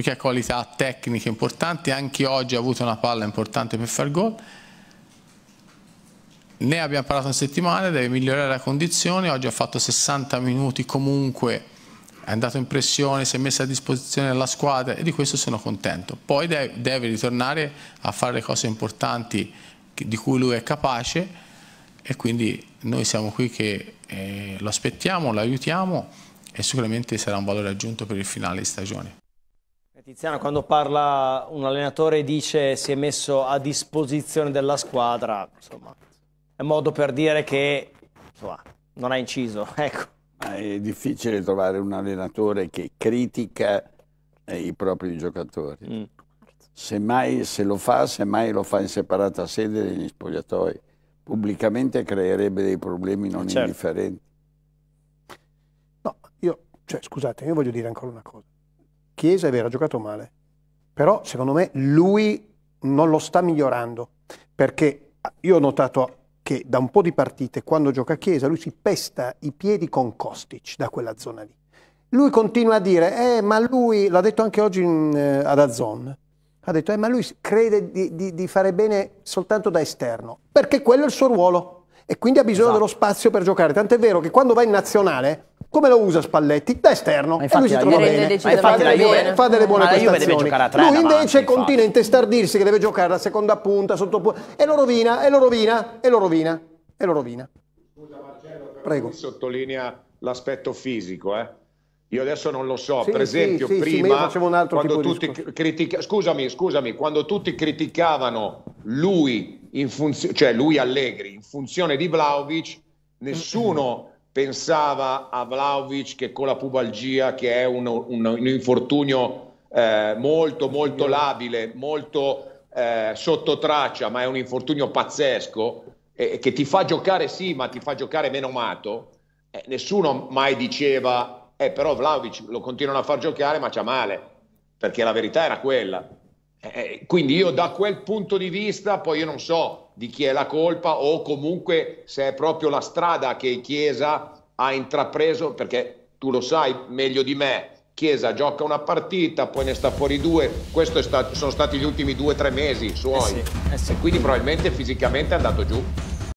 perché ha qualità tecniche importanti, anche oggi ha avuto una palla importante per far gol. Ne abbiamo parlato in settimana, deve migliorare la condizione, oggi ha fatto 60 minuti comunque, è andato in pressione, si è messa a disposizione della squadra e di questo sono contento. Poi deve ritornare a fare le cose importanti di cui lui è capace e quindi noi siamo qui che eh, lo aspettiamo, lo aiutiamo e sicuramente sarà un valore aggiunto per il finale di stagione. Tiziano, quando parla un allenatore dice si è messo a disposizione della squadra, insomma, è modo per dire che insomma, non ha inciso. Ecco. È difficile trovare un allenatore che critica eh, i propri giocatori. Mm. Semmai se lo fa, semmai lo fa in separata sede negli spogliatoi. Pubblicamente creerebbe dei problemi non eh, certo. indifferenti. No, io, cioè, scusate, io voglio dire ancora una cosa. Chiesa e vero, giocato male, però secondo me lui non lo sta migliorando, perché io ho notato che da un po' di partite, quando gioca a Chiesa, lui si pesta i piedi con Kostic da quella zona lì. Lui continua a dire, eh, ma lui, l'ha detto anche oggi in, eh, ad Azzon, ha detto, eh, ma lui crede di, di, di fare bene soltanto da esterno, perché quello è il suo ruolo e quindi ha bisogno esatto. dello spazio per giocare. Tant'è vero che quando va in nazionale, come lo usa Spalletti? Da esterno, ma infatti, e lui si trova bene, infatti la Juve, fa delle buone prestazioni. Tre, lui invece continua a intestardirsi che deve giocare la seconda punta, sottopunta, e lo rovina, e lo rovina, e lo rovina, e lo rovina. Scusa Marcello, Prego. sottolinea l'aspetto fisico, eh? Io adesso non lo so, sì, per esempio sì, prima sì, quando tutti critica... scusami, scusami, quando tutti criticavano lui funzio- cioè lui Allegri, in funzione di Vlaovic, nessuno pensava a Vlaovic che con la pubalgia, che è un, un, un infortunio eh, molto, molto labile, molto eh, sotto traccia, ma è un infortunio pazzesco, eh, che ti fa giocare sì, ma ti fa giocare meno mato. Eh, nessuno mai diceva, eh, però Vlaovic lo continuano a far giocare, ma c'ha male, perché la verità era quella. Eh, eh, quindi io da quel punto di vista poi io non so di chi è la colpa o comunque se è proprio la strada che Chiesa ha intrapreso, perché tu lo sai meglio di me, Chiesa gioca una partita, poi ne sta fuori due. Questi sono stati gli ultimi due o tre mesi suoi. Eh sì, eh sì. E quindi probabilmente fisicamente è andato giù.